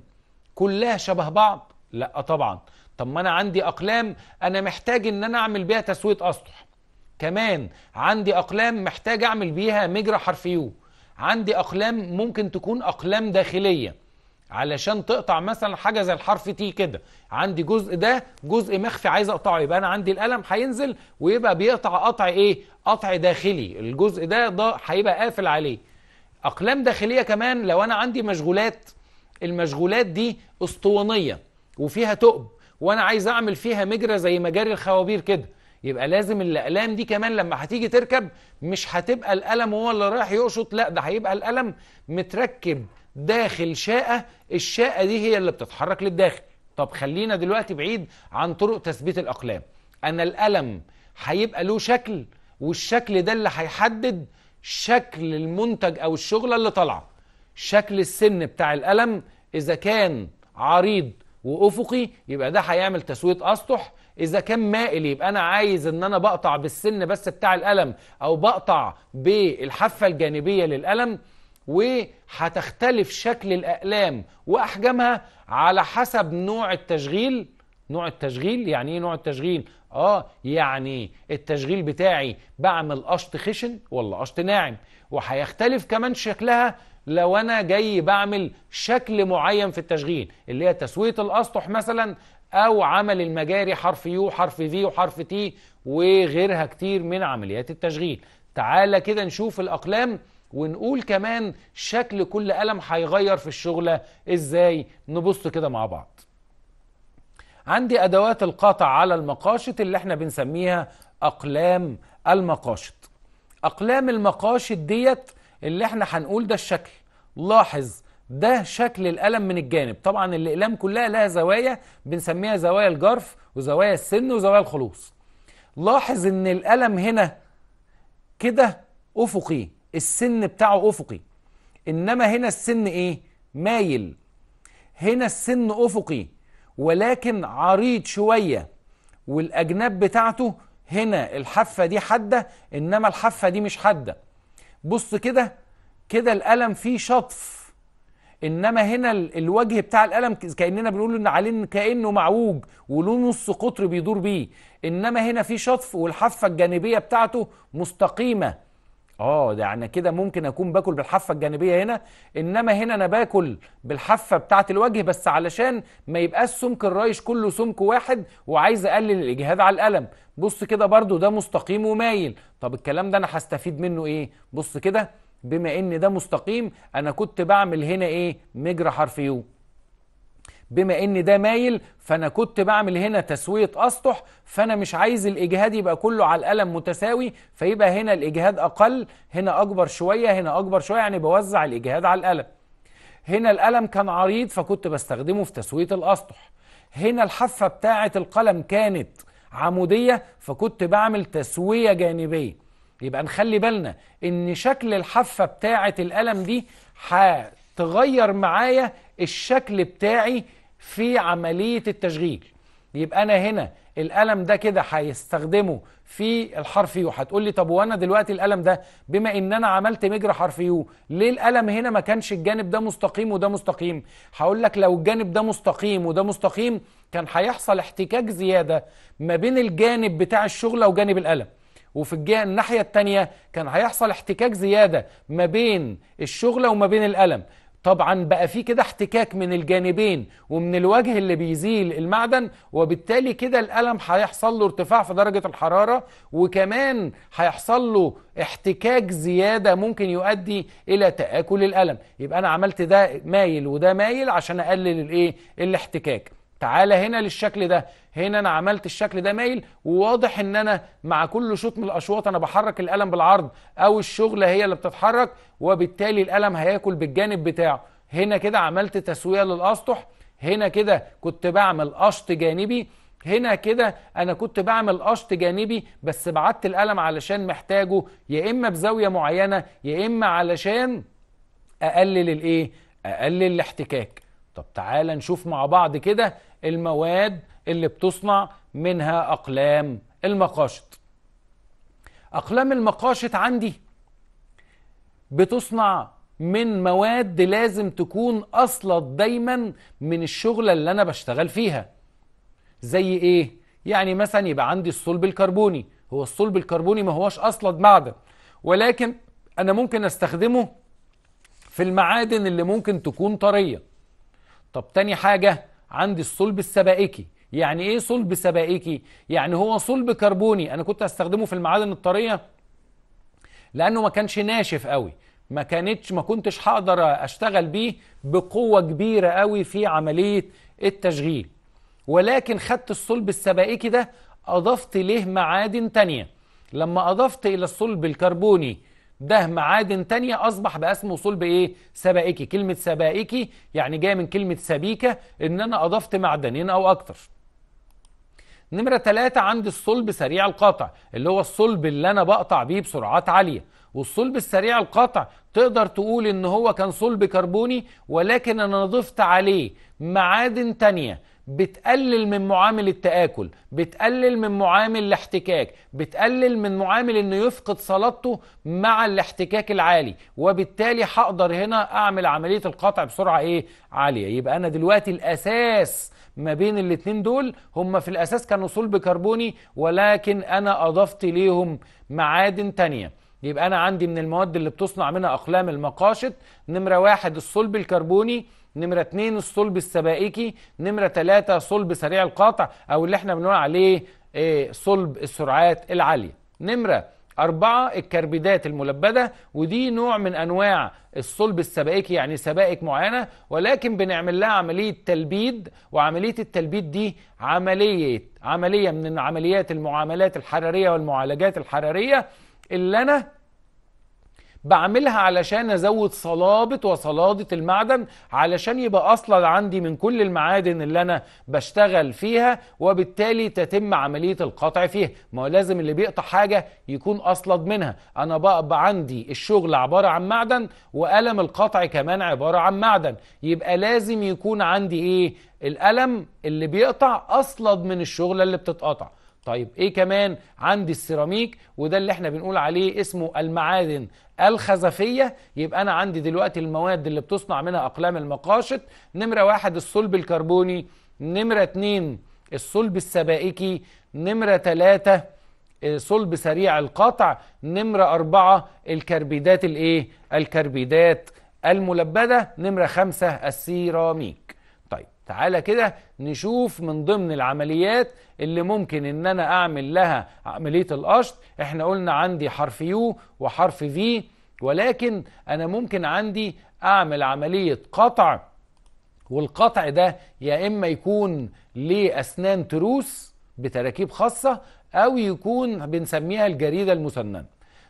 كلها شبه بعض؟ لا طبعا طب ما أنا عندي أقلام أنا محتاج إن أنا أعمل بيها تسوية أسطح كمان عندي أقلام محتاج أعمل بيها مجرى حرفيو عندي أقلام ممكن تكون أقلام داخلية علشان تقطع مثلا حاجه زي الحرف تي كده عندي جزء ده جزء مخفي عايز اقطعه يبقى انا عندي القلم هينزل ويبقى بيقطع قطع ايه قطع داخلي الجزء ده ده هيبقى قافل عليه اقلام داخليه كمان لو انا عندي مشغولات المشغولات دي اسطوانيه وفيها ثقب وانا عايز اعمل فيها مجرى زي مجاري الخوابير كده يبقى لازم الاقلام دي كمان لما هتيجي تركب مش هتبقى القلم هو اللي رايح يقشط لا ده هيبقى القلم متركب داخل شاءة الشاءة دي هي اللي بتتحرك للداخل طب خلينا دلوقتي بعيد عن طرق تثبيت الأقلام أنا القلم هيبقى له شكل والشكل ده اللي هيحدد شكل المنتج أو الشغلة اللي طالعة شكل السن بتاع القلم إذا كان عريض وأفقي يبقى ده هيعمل تسوية أسطح اذا كان مائل يبقى انا عايز ان انا بقطع بالسن بس بتاع القلم او بقطع بالحافه الجانبيه للقلم وهتختلف شكل الأقلام وأحجامها على حسب نوع التشغيل نوع التشغيل يعني ايه نوع التشغيل اه يعني التشغيل بتاعي بعمل قشط خشن ولا قشط ناعم وهيختلف كمان شكلها لو انا جاي بعمل شكل معين في التشغيل اللي هي تسويه الاسطح مثلا او عمل المجاري حرف يو حرف في وحرف تي وغيرها كتير من عمليات التشغيل تعالى كده نشوف الاقلام ونقول كمان شكل كل قلم هيغير في الشغلة ازاي نبص كده مع بعض عندي ادوات القطع على المقاشط اللي احنا بنسميها اقلام المقاشط اقلام المقاشط ديت اللي احنا هنقول ده الشكل لاحظ ده شكل القلم من الجانب طبعا الاقلام كلها لها زوايا بنسميها زوايا الجرف وزوايا السن وزوايا الخلوص لاحظ ان القلم هنا كده افقي السن بتاعه افقي انما هنا السن ايه مايل هنا السن افقي ولكن عريض شويه والاجناب بتاعته هنا الحافه دي حاده انما الحافه دي مش حاده بص كده كده القلم فيه شطف انما هنا الوجه بتاع القلم كاننا بنقول ان عليه كانه معوج ولونه نص قطر بيدور بيه انما هنا فيه شطف والحافه الجانبيه بتاعته مستقيمه اه ده يعني كده ممكن اكون باكل بالحافه الجانبيه هنا انما هنا انا باكل بالحافه بتاعه الوجه بس علشان ما يبقاش سمك الرايش كله سمك واحد وعايز اقلل الاجهاد على القلم بص كده برضو ده مستقيم ومايل طب الكلام ده انا هستفيد منه ايه بص كده بما ان ده مستقيم انا كنت بعمل هنا ايه مجرى حرف يو بما ان ده مايل فانا كنت بعمل هنا تسويه اسطح فانا مش عايز الاجهاد يبقى كله على القلم متساوي فيبقى هنا الاجهاد اقل هنا اكبر شويه هنا اكبر شويه يعني بوزع الاجهاد على القلم هنا القلم كان عريض فكنت بستخدمه في تسويه الاسطح هنا الحافه بتاعه القلم كانت عموديه فكنت بعمل تسويه جانبيه يبقى نخلي بالنا ان شكل الحافه بتاعه القلم دي هتغير معايا الشكل بتاعي في عملية التشغيل يبقى أنا هنا القلم ده كده هيستخدمه في الحرف يو هتقول لي طب وانا دلوقتي القلم ده بما ان انا عملت مجرى حرف يو ليه القلم هنا ما كانش الجانب ده مستقيم وده مستقيم هقول لك لو الجانب ده مستقيم وده مستقيم كان هيحصل احتكاك زياده ما بين الجانب بتاع الشغله وجانب القلم وفي الجهه الناحيه الثانيه كان هيحصل احتكاك زياده ما بين الشغله وما بين القلم طبعا بقى في كده احتكاك من الجانبين ومن الوجه اللي بيزيل المعدن وبالتالي كده الالم هيحصل له ارتفاع في درجة الحرارة وكمان هيحصل له احتكاك زيادة ممكن يؤدي إلى تآكل الالم يبقى أنا عملت ده مايل وده مايل عشان أقلل الإيه الاحتكاك تعالى هنا للشكل ده هنا انا عملت الشكل ده مايل وواضح ان انا مع كل شوط من الاشواط انا بحرك القلم بالعرض او الشغله هي اللي بتتحرك وبالتالي القلم هياكل بالجانب بتاعه هنا كده عملت تسويه للاسطح هنا كده كنت بعمل قشط جانبي هنا كده انا كنت بعمل قشط جانبي بس بعدت القلم علشان محتاجه يا اما بزاويه معينه يا اما علشان اقلل الايه اقلل الاحتكاك طب تعالى نشوف مع بعض كده المواد اللي بتصنع منها أقلام المقاشط أقلام المقاشط عندي بتصنع من مواد لازم تكون أصلا دايما من الشغلة اللي أنا بشتغل فيها زي إيه؟ يعني مثلا يبقى عندي الصلب الكربوني هو الصلب الكربوني ما هوش أصلا معدن ولكن أنا ممكن أستخدمه في المعادن اللي ممكن تكون طرية طب تاني حاجة عندي الصلب السبائكي يعني ايه صلب سبائكي يعني هو صلب كربوني انا كنت هستخدمه في المعادن الطريه لانه ما كانش ناشف قوي ما كانتش ما كنتش هقدر اشتغل بيه بقوه كبيره قوي في عمليه التشغيل ولكن خدت الصلب السبائكي ده اضفت له معادن تانية لما اضفت الى الصلب الكربوني ده معادن تانية أصبح اسمه وصول بإيه؟ سبائكي كلمة سبائكي يعني جاية من كلمة سبيكة إن أنا أضفت معدنين أو أكتر نمرة ثلاثة عندي الصلب سريع القطع اللي هو الصلب اللي أنا بقطع بيه بسرعات عالية والصلب السريع القطع تقدر تقول إن هو كان صلب كربوني ولكن أنا ضفت عليه معادن تانية بتقلل من معامل التآكل بتقلل من معامل الاحتكاك بتقلل من معامل انه يفقد صلاته مع الاحتكاك العالي وبالتالي هقدر هنا اعمل عملية القطع بسرعة ايه عالية يبقى انا دلوقتي الاساس ما بين الاتنين دول هم في الاساس كانوا صلب كربوني ولكن انا اضفت ليهم معادن تانية يبقى انا عندي من المواد اللي بتصنع منها اقلام المقاشط نمرة واحد الصلب الكربوني نمرة اتنين الصلب السبائكي نمرة تلاتة صلب سريع القاطع أو اللي احنا بنقول عليه ايه صلب السرعات العالية نمرة أربعة الكربيدات الملبدة ودي نوع من أنواع الصلب السبائكي يعني سبائك معينة ولكن بنعمل لها عملية تلبيد وعملية التلبيد دي عملية عملية من عمليات المعاملات الحرارية والمعالجات الحرارية اللي أنا بعملها علشان ازود صلابه وصلاده المعدن علشان يبقى اصلا عندي من كل المعادن اللي انا بشتغل فيها وبالتالي تتم عمليه القطع فيها ما هو لازم اللي بيقطع حاجه يكون اصلد منها انا بقى عندي الشغل عباره عن معدن وقلم القطع كمان عباره عن معدن يبقى لازم يكون عندي ايه القلم اللي بيقطع اصلد من الشغله اللي بتتقطع طيب ايه كمان عندي السيراميك وده اللي احنا بنقول عليه اسمه المعادن الخزفيه يبقى انا عندي دلوقتي المواد اللي بتصنع منها اقلام المقاشط نمره واحد الصلب الكربوني نمره اتنين الصلب السبائكي نمره تلاته صلب سريع القطع نمره اربعه الكربيدات الايه؟ الكربيدات الملبده نمره خمسه السيراميك تعالى كده نشوف من ضمن العمليات اللي ممكن ان انا اعمل لها عملية القشط احنا قلنا عندي حرف يو وحرف في ولكن انا ممكن عندي اعمل عملية قطع والقطع ده يا اما يكون ليه اسنان تروس بتراكيب خاصة او يكون بنسميها الجريدة المسننة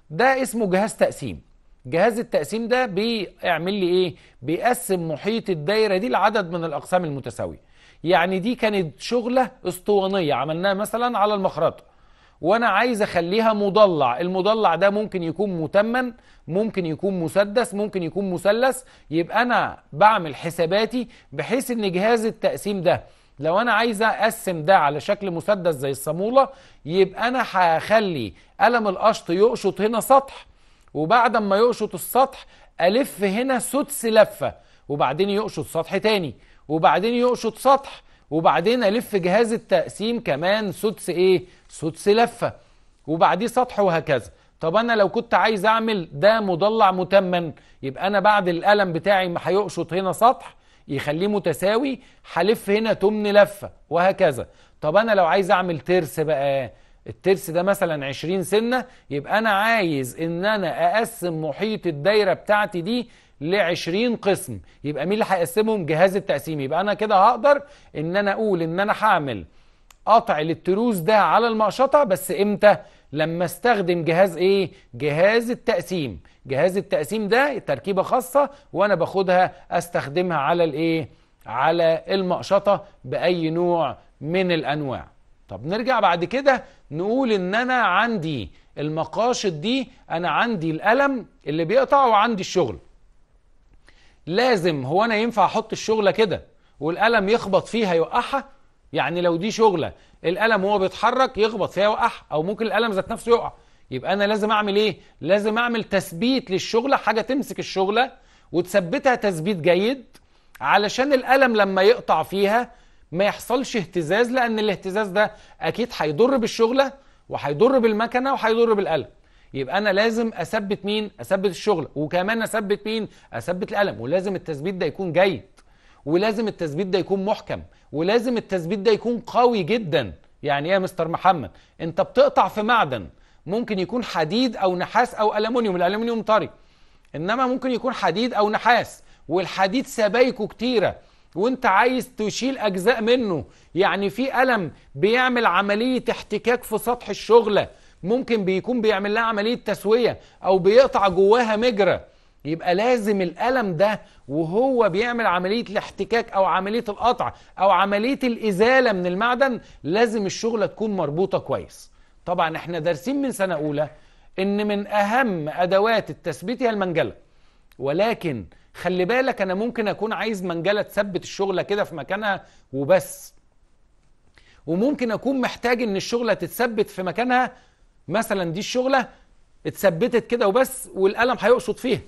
ده اسمه جهاز تقسيم جهاز التقسيم ده بيعمل لي ايه بيقسم محيط الدايره دي لعدد من الاقسام المتساويه يعني دي كانت شغله اسطوانيه عملناها مثلا على المخرطه وانا عايز اخليها مضلع المضلع ده ممكن يكون متمن ممكن يكون مسدس ممكن يكون مثلث يبقى انا بعمل حساباتي بحيث ان جهاز التقسيم ده لو انا عايز اقسم ده على شكل مسدس زي الصاموله يبقى انا هخلي قلم القشط يقشط هنا سطح وبعد ما يقشط السطح الف هنا سدس لفه وبعدين يقشط سطح تاني وبعدين يقشط سطح وبعدين الف جهاز التقسيم كمان سدس ايه سدس لفه وبعديه سطح وهكذا طب انا لو كنت عايز اعمل ده مضلع متمن يبقى انا بعد القلم بتاعي ما هيقشط هنا سطح يخليه متساوي هلف هنا تمن لفه وهكذا طب انا لو عايز اعمل ترس بقى الترس ده مثلا 20 سنة يبقى أنا عايز إن أنا أقسم محيط الدايرة بتاعتي دي ل 20 قسم يبقى مين اللي هيقسمهم جهاز التقسيم يبقى أنا كده هقدر إن أنا أقول إن أنا هعمل قطع للتروس ده على المقشطة بس إمتى؟ لما استخدم جهاز ايه جهاز التقسيم جهاز التقسيم ده تركيبه خاصه وانا باخدها استخدمها على الايه على المقشطه باي نوع من الانواع طب نرجع بعد كده نقول ان انا عندي المقاصد دي انا عندي القلم اللي بيقطع وعندي الشغل لازم هو انا ينفع احط الشغله كده والقلم يخبط فيها يوقعها يعني لو دي شغله القلم وهو بيتحرك يخبط فيها يوقعها او ممكن القلم ذات نفسه يقع يبقى انا لازم اعمل ايه لازم اعمل تثبيت للشغله حاجه تمسك الشغله وتثبتها تثبيت جيد علشان القلم لما يقطع فيها ما يحصلش اهتزاز لان الاهتزاز ده اكيد هيضر بالشغله وهيضر بالمكنه وهيضر بالقلم يبقى انا لازم اثبت مين اثبت الشغله وكمان اثبت مين اثبت القلم ولازم التثبيت ده يكون جيد ولازم التثبيت ده يكون محكم ولازم التثبيت ده يكون قوي جدا يعني ايه يا مستر محمد انت بتقطع في معدن ممكن يكون حديد او نحاس او الومنيوم الالومنيوم طري انما ممكن يكون حديد او نحاس والحديد سبايكه كتيره وانت عايز تشيل اجزاء منه يعني في الم بيعمل عمليه احتكاك في سطح الشغله ممكن بيكون بيعمل لها عمليه تسويه او بيقطع جواها مجرى يبقى لازم الالم ده وهو بيعمل عمليه الاحتكاك او عمليه القطع او عمليه الازاله من المعدن لازم الشغله تكون مربوطه كويس طبعا احنا دارسين من سنه اولى ان من اهم ادوات التثبيت هي المنجله ولكن خلي بالك انا ممكن اكون عايز منجله تثبت الشغله كده في مكانها وبس وممكن اكون محتاج ان الشغله تتثبت في مكانها مثلا دي الشغله اتثبتت كده وبس والقلم هيقصد فيها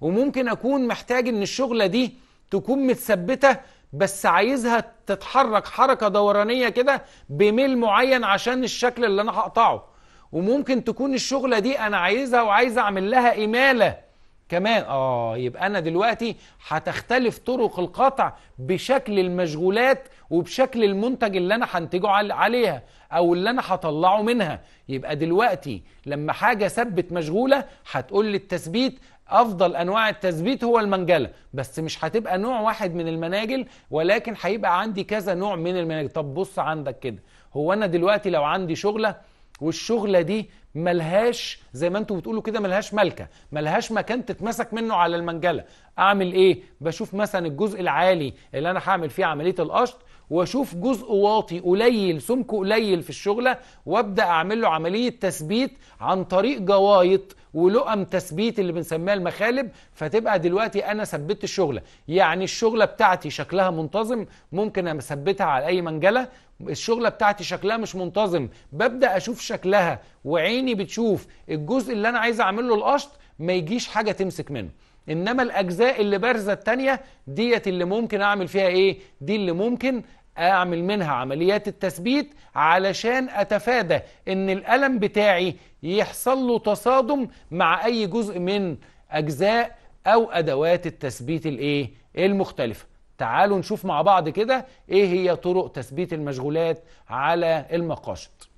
وممكن اكون محتاج ان الشغله دي تكون متثبته بس عايزها تتحرك حركه دورانيه كده بميل معين عشان الشكل اللي انا هقطعه وممكن تكون الشغله دي انا عايزها وعايز اعمل لها اماله كمان اه يبقى انا دلوقتي هتختلف طرق القطع بشكل المشغولات وبشكل المنتج اللي انا هنتجه عليها او اللي انا هطلعه منها يبقى دلوقتي لما حاجه ثبت مشغوله هتقول لي التثبيت افضل انواع التثبيت هو المنجله بس مش هتبقى نوع واحد من المناجل ولكن هيبقى عندي كذا نوع من المناجل طب بص عندك كده هو انا دلوقتي لو عندي شغله والشغلة دي ملهاش زي ما انتوا بتقولوا كده ملهاش ملكة ملهاش مكان تتمسك منه على المنجلة اعمل ايه بشوف مثلا الجزء العالي اللي انا هعمل فيه عملية القشط واشوف جزء واطي قليل سمكه قليل في الشغلة وابدأ اعمل له عملية تثبيت عن طريق جوايط ولقم تثبيت اللي بنسميها المخالب فتبقى دلوقتي انا ثبتت الشغله يعني الشغله بتاعتي شكلها منتظم ممكن اثبتها على اي منجله الشغله بتاعتي شكلها مش منتظم ببدا اشوف شكلها وعيني بتشوف الجزء اللي انا عايز اعمل له القشط ما يجيش حاجه تمسك منه انما الاجزاء اللي بارزه التانيه ديت اللي ممكن اعمل فيها ايه دي اللي ممكن اعمل منها عمليات التثبيت علشان اتفادى ان الالم بتاعي يحصل له تصادم مع اي جزء من اجزاء او ادوات التثبيت الايه المختلفه تعالوا نشوف مع بعض كده ايه هي طرق تثبيت المشغولات على المقاشط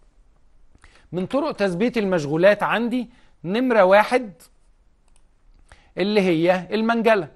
من طرق تثبيت المشغولات عندي نمرة واحد اللي هي المنجلة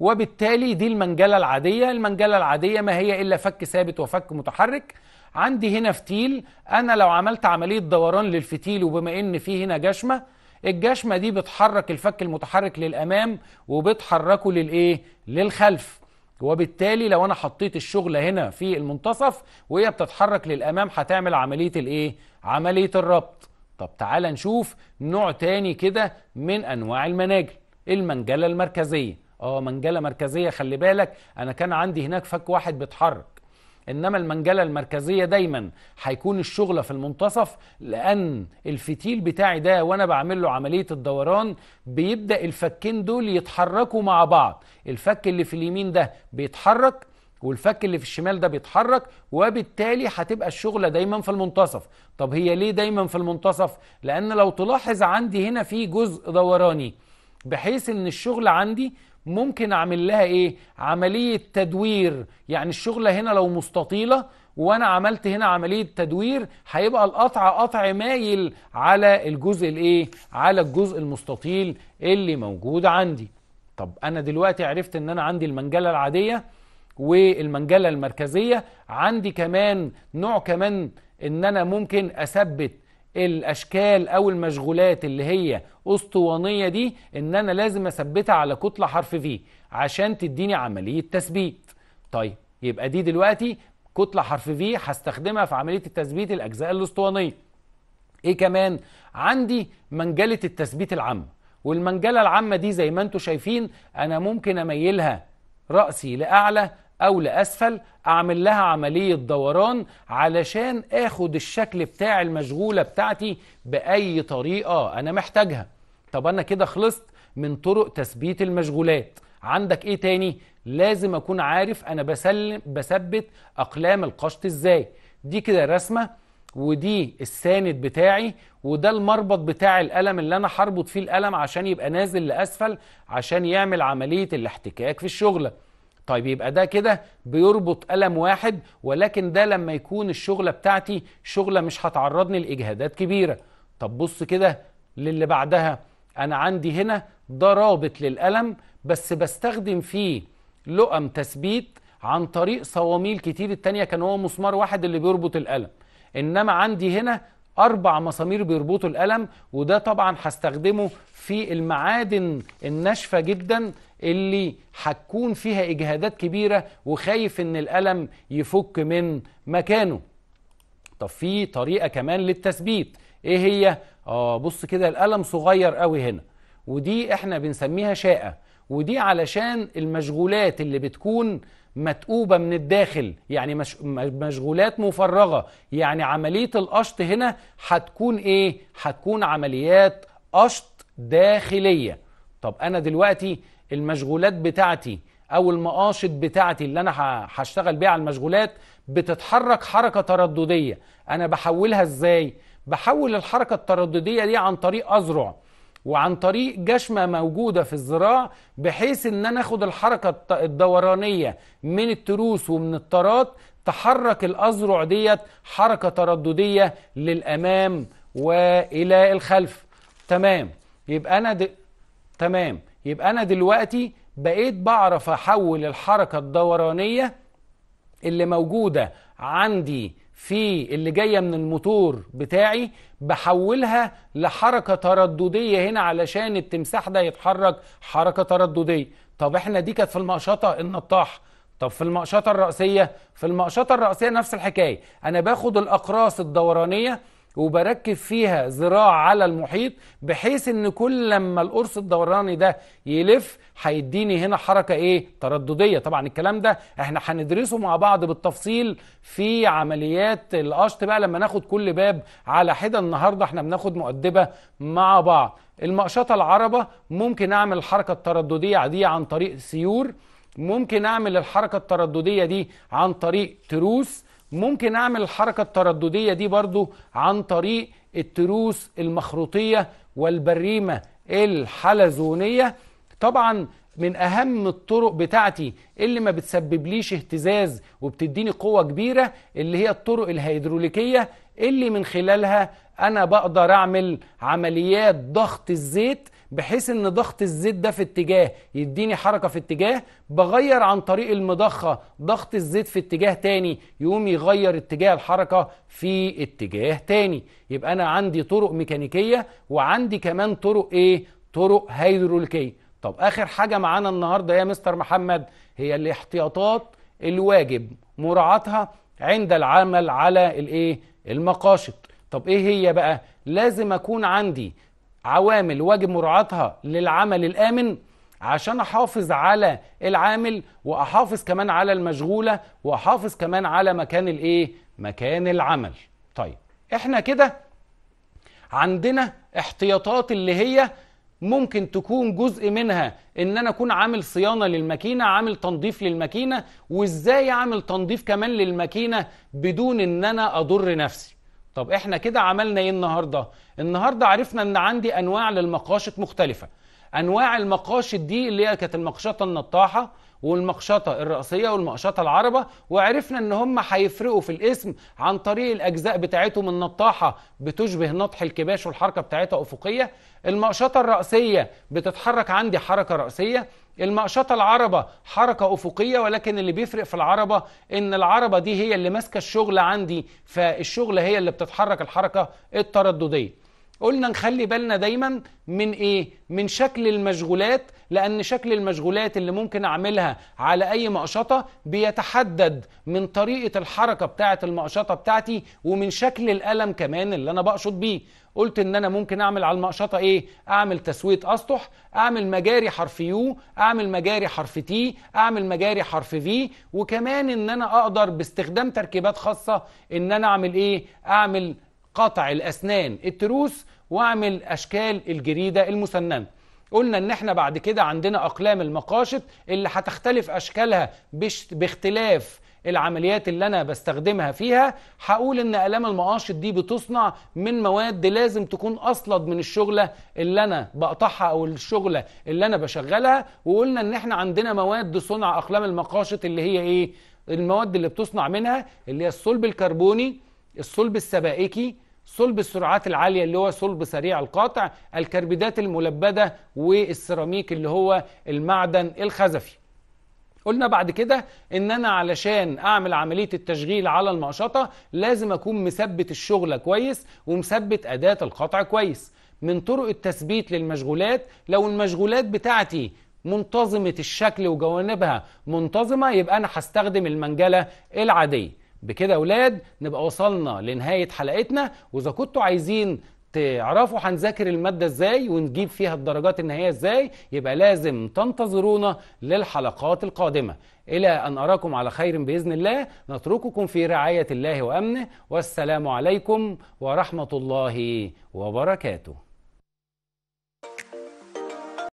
وبالتالي دي المنجلة العادية المنجلة العادية ما هي إلا فك ثابت وفك متحرك عندي هنا فتيل أنا لو عملت عملية دوران للفتيل وبما إن في هنا جشمة الجشمة دي بتحرك الفك المتحرك للأمام وبتحركه للإيه؟ للخلف وبالتالي لو أنا حطيت الشغلة هنا في المنتصف وهي بتتحرك للأمام هتعمل عملية الإيه؟ عملية الربط طب تعال نشوف نوع تاني كده من أنواع المناجل المنجلة المركزية اه منجله مركزيه خلي بالك انا كان عندي هناك فك واحد بيتحرك انما المنجله المركزيه دايما هيكون الشغله في المنتصف لان الفتيل بتاعي ده وانا بعمل له عمليه الدوران بيبدا الفكين دول يتحركوا مع بعض الفك اللي في اليمين ده بيتحرك والفك اللي في الشمال ده بيتحرك وبالتالي هتبقى الشغله دايما في المنتصف طب هي ليه دايما في المنتصف لان لو تلاحظ عندي هنا في جزء دوراني بحيث ان الشغل عندي ممكن اعمل لها ايه عمليه تدوير يعني الشغله هنا لو مستطيله وانا عملت هنا عمليه تدوير هيبقى القطع قطع مايل على الجزء الايه على الجزء المستطيل اللي موجود عندي طب انا دلوقتي عرفت ان انا عندي المنجله العاديه والمنجله المركزيه عندي كمان نوع كمان ان انا ممكن اثبت الاشكال او المشغولات اللي هي اسطوانيه دي ان انا لازم اثبتها على كتله حرف في عشان تديني عمليه تثبيت طيب يبقى دي دلوقتي كتله حرف في هستخدمها في عمليه التثبيت الاجزاء الاسطوانيه ايه كمان عندي منجله التثبيت العام والمنجله العامه دي زي ما انتم شايفين انا ممكن اميلها راسي لاعلى او لاسفل اعمل لها عمليه دوران علشان اخد الشكل بتاع المشغوله بتاعتي باي طريقه انا محتاجها طب انا كده خلصت من طرق تثبيت المشغولات عندك ايه تاني لازم اكون عارف انا بسلم بثبت اقلام القشط ازاي دي كده رسمه ودي الساند بتاعي وده المربط بتاع القلم اللي انا هربط فيه القلم عشان يبقى نازل لاسفل عشان يعمل عمليه الاحتكاك في الشغله طيب يبقى ده كده بيربط قلم واحد ولكن ده لما يكون الشغلة بتاعتي شغلة مش هتعرضني لإجهادات كبيرة طب بص كده للي بعدها أنا عندي هنا ده رابط للقلم بس بستخدم فيه لقم تثبيت عن طريق صواميل كتير التانية كان هو مسمار واحد اللي بيربط القلم إنما عندي هنا أربع مسامير بيربطوا القلم وده طبعا هستخدمه في المعادن الناشفة جدا اللي هتكون فيها اجهادات كبيره وخايف ان الالم يفك من مكانه طب في طريقه كمان للتثبيت ايه هي اه بص كده الالم صغير قوي هنا ودي احنا بنسميها شاقه ودي علشان المشغولات اللي بتكون متقوبه من الداخل يعني مش مشغولات مفرغه يعني عمليه القشط هنا هتكون ايه هتكون عمليات قشط داخليه طب انا دلوقتي المشغولات بتاعتي او المقاصد بتاعتي اللي انا هشتغل بيها على المشغولات بتتحرك حركه تردديه انا بحولها ازاي بحول الحركه التردديه دي عن طريق ازرع وعن طريق جشمة موجودة في الزراع بحيث ان انا اخد الحركة الدورانية من التروس ومن الطرات تحرك الأزرع ديت حركة ترددية للأمام وإلى الخلف تمام يبقى أنا دي... تمام يبقى أنا دلوقتي بقيت بعرف أحول الحركة الدورانية اللي موجودة عندي في اللي جاية من الموتور بتاعي بحولها لحركة ترددية هنا علشان التمساح ده يتحرك حركة ترددية طب احنا دي كانت في المقشطة النطاح طب في المقشطة الرأسية في المقشطة الرأسية نفس الحكاية أنا باخد الأقراص الدورانية وبركب فيها ذراع على المحيط بحيث ان كل لما القرص الدوراني ده يلف هيديني هنا حركة ايه ترددية طبعا الكلام ده احنا هندرسه مع بعض بالتفصيل في عمليات القشط بقى لما ناخد كل باب على حدة النهاردة احنا بناخد مؤدبة مع بعض المقشطة العربة ممكن اعمل الحركة الترددية دي عن طريق سيور ممكن اعمل الحركة الترددية دي عن طريق تروس ممكن اعمل الحركة الترددية دي برضو عن طريق التروس المخروطية والبريمة الحلزونية طبعا من اهم الطرق بتاعتي اللي ما بتسببليش اهتزاز وبتديني قوة كبيرة اللي هي الطرق الهيدروليكية اللي من خلالها انا بقدر اعمل عمليات ضغط الزيت بحيث ان ضغط الزيت ده في اتجاه يديني حركه في اتجاه بغير عن طريق المضخه ضغط الزيت في اتجاه تاني يقوم يغير اتجاه الحركه في اتجاه تاني يبقى انا عندي طرق ميكانيكيه وعندي كمان طرق ايه طرق هيدروليكيه طب اخر حاجه معانا النهارده يا مستر محمد هي الاحتياطات الواجب مراعاتها عند العمل على الايه المقاشط طب ايه هي بقى لازم اكون عندي عوامل واجب مراعاتها للعمل الآمن عشان احافظ على العامل واحافظ كمان على المشغولة واحافظ كمان على مكان الايه مكان العمل طيب احنا كده عندنا احتياطات اللي هي ممكن تكون جزء منها ان انا اكون عامل صيانه للماكينه عامل تنظيف للماكينه وازاي اعمل تنظيف كمان للماكينه بدون ان انا اضر نفسي طب احنا كده عملنا ايه النهارده النهارده عرفنا ان عندي انواع للمقاشط مختلفه انواع المقاشط دي اللي هي كانت المقشطه النطاحه والمقشطه الراسيه والمقشطه العربه وعرفنا ان هم هيفرقوا في الاسم عن طريق الاجزاء بتاعتهم النطاحه بتشبه نطح الكباش والحركه بتاعتها افقيه المقشطه الراسيه بتتحرك عندي حركه راسيه المقشطه العربه حركه افقيه ولكن اللي بيفرق في العربه ان العربه دي هي اللي ماسكه الشغل عندي فالشغل هي اللي بتتحرك الحركه التردديه قلنا نخلي بالنا دايما من ايه من شكل المشغولات لان شكل المشغولات اللي ممكن اعملها على اي مقشطه بيتحدد من طريقه الحركه بتاعه المقشطه بتاعتي ومن شكل القلم كمان اللي انا بقشط بيه قلت ان انا ممكن اعمل على المقشطه ايه اعمل تسويه اسطح اعمل مجاري حرف يو اعمل مجاري حرف تي اعمل مجاري حرف في وكمان ان انا اقدر باستخدام تركيبات خاصه ان انا اعمل ايه اعمل قطع الأسنان التروس واعمل أشكال الجريدة المسننة قلنا ان احنا بعد كده عندنا اقلام المقاشط اللي هتختلف اشكالها باختلاف العمليات اللي انا بستخدمها فيها هقول ان الام المقاشط دي بتصنع من مواد لازم تكون اصلد من الشغله اللي انا بقطعها او الشغله اللي انا بشغلها وقلنا ان احنا عندنا مواد صنع اقلام المقاشط اللي هي ايه المواد اللي بتصنع منها اللي هي الصلب الكربوني الصلب السبائكي صلب السرعات العالية اللي هو صلب سريع القاطع الكربيدات الملبدة والسيراميك اللي هو المعدن الخزفي قلنا بعد كده ان انا علشان اعمل عملية التشغيل على المقشطة لازم اكون مثبت الشغلة كويس ومثبت اداة القطع كويس من طرق التثبيت للمشغولات لو المشغولات بتاعتي منتظمة الشكل وجوانبها منتظمة يبقى انا هستخدم المنجلة العادية بكده اولاد نبقى وصلنا لنهايه حلقتنا واذا كنتوا عايزين تعرفوا هنذاكر الماده ازاي ونجيب فيها الدرجات النهائيه ازاي يبقى لازم تنتظرونا للحلقات القادمه الى ان اراكم على خير باذن الله نترككم في رعايه الله وامنه والسلام عليكم ورحمه الله وبركاته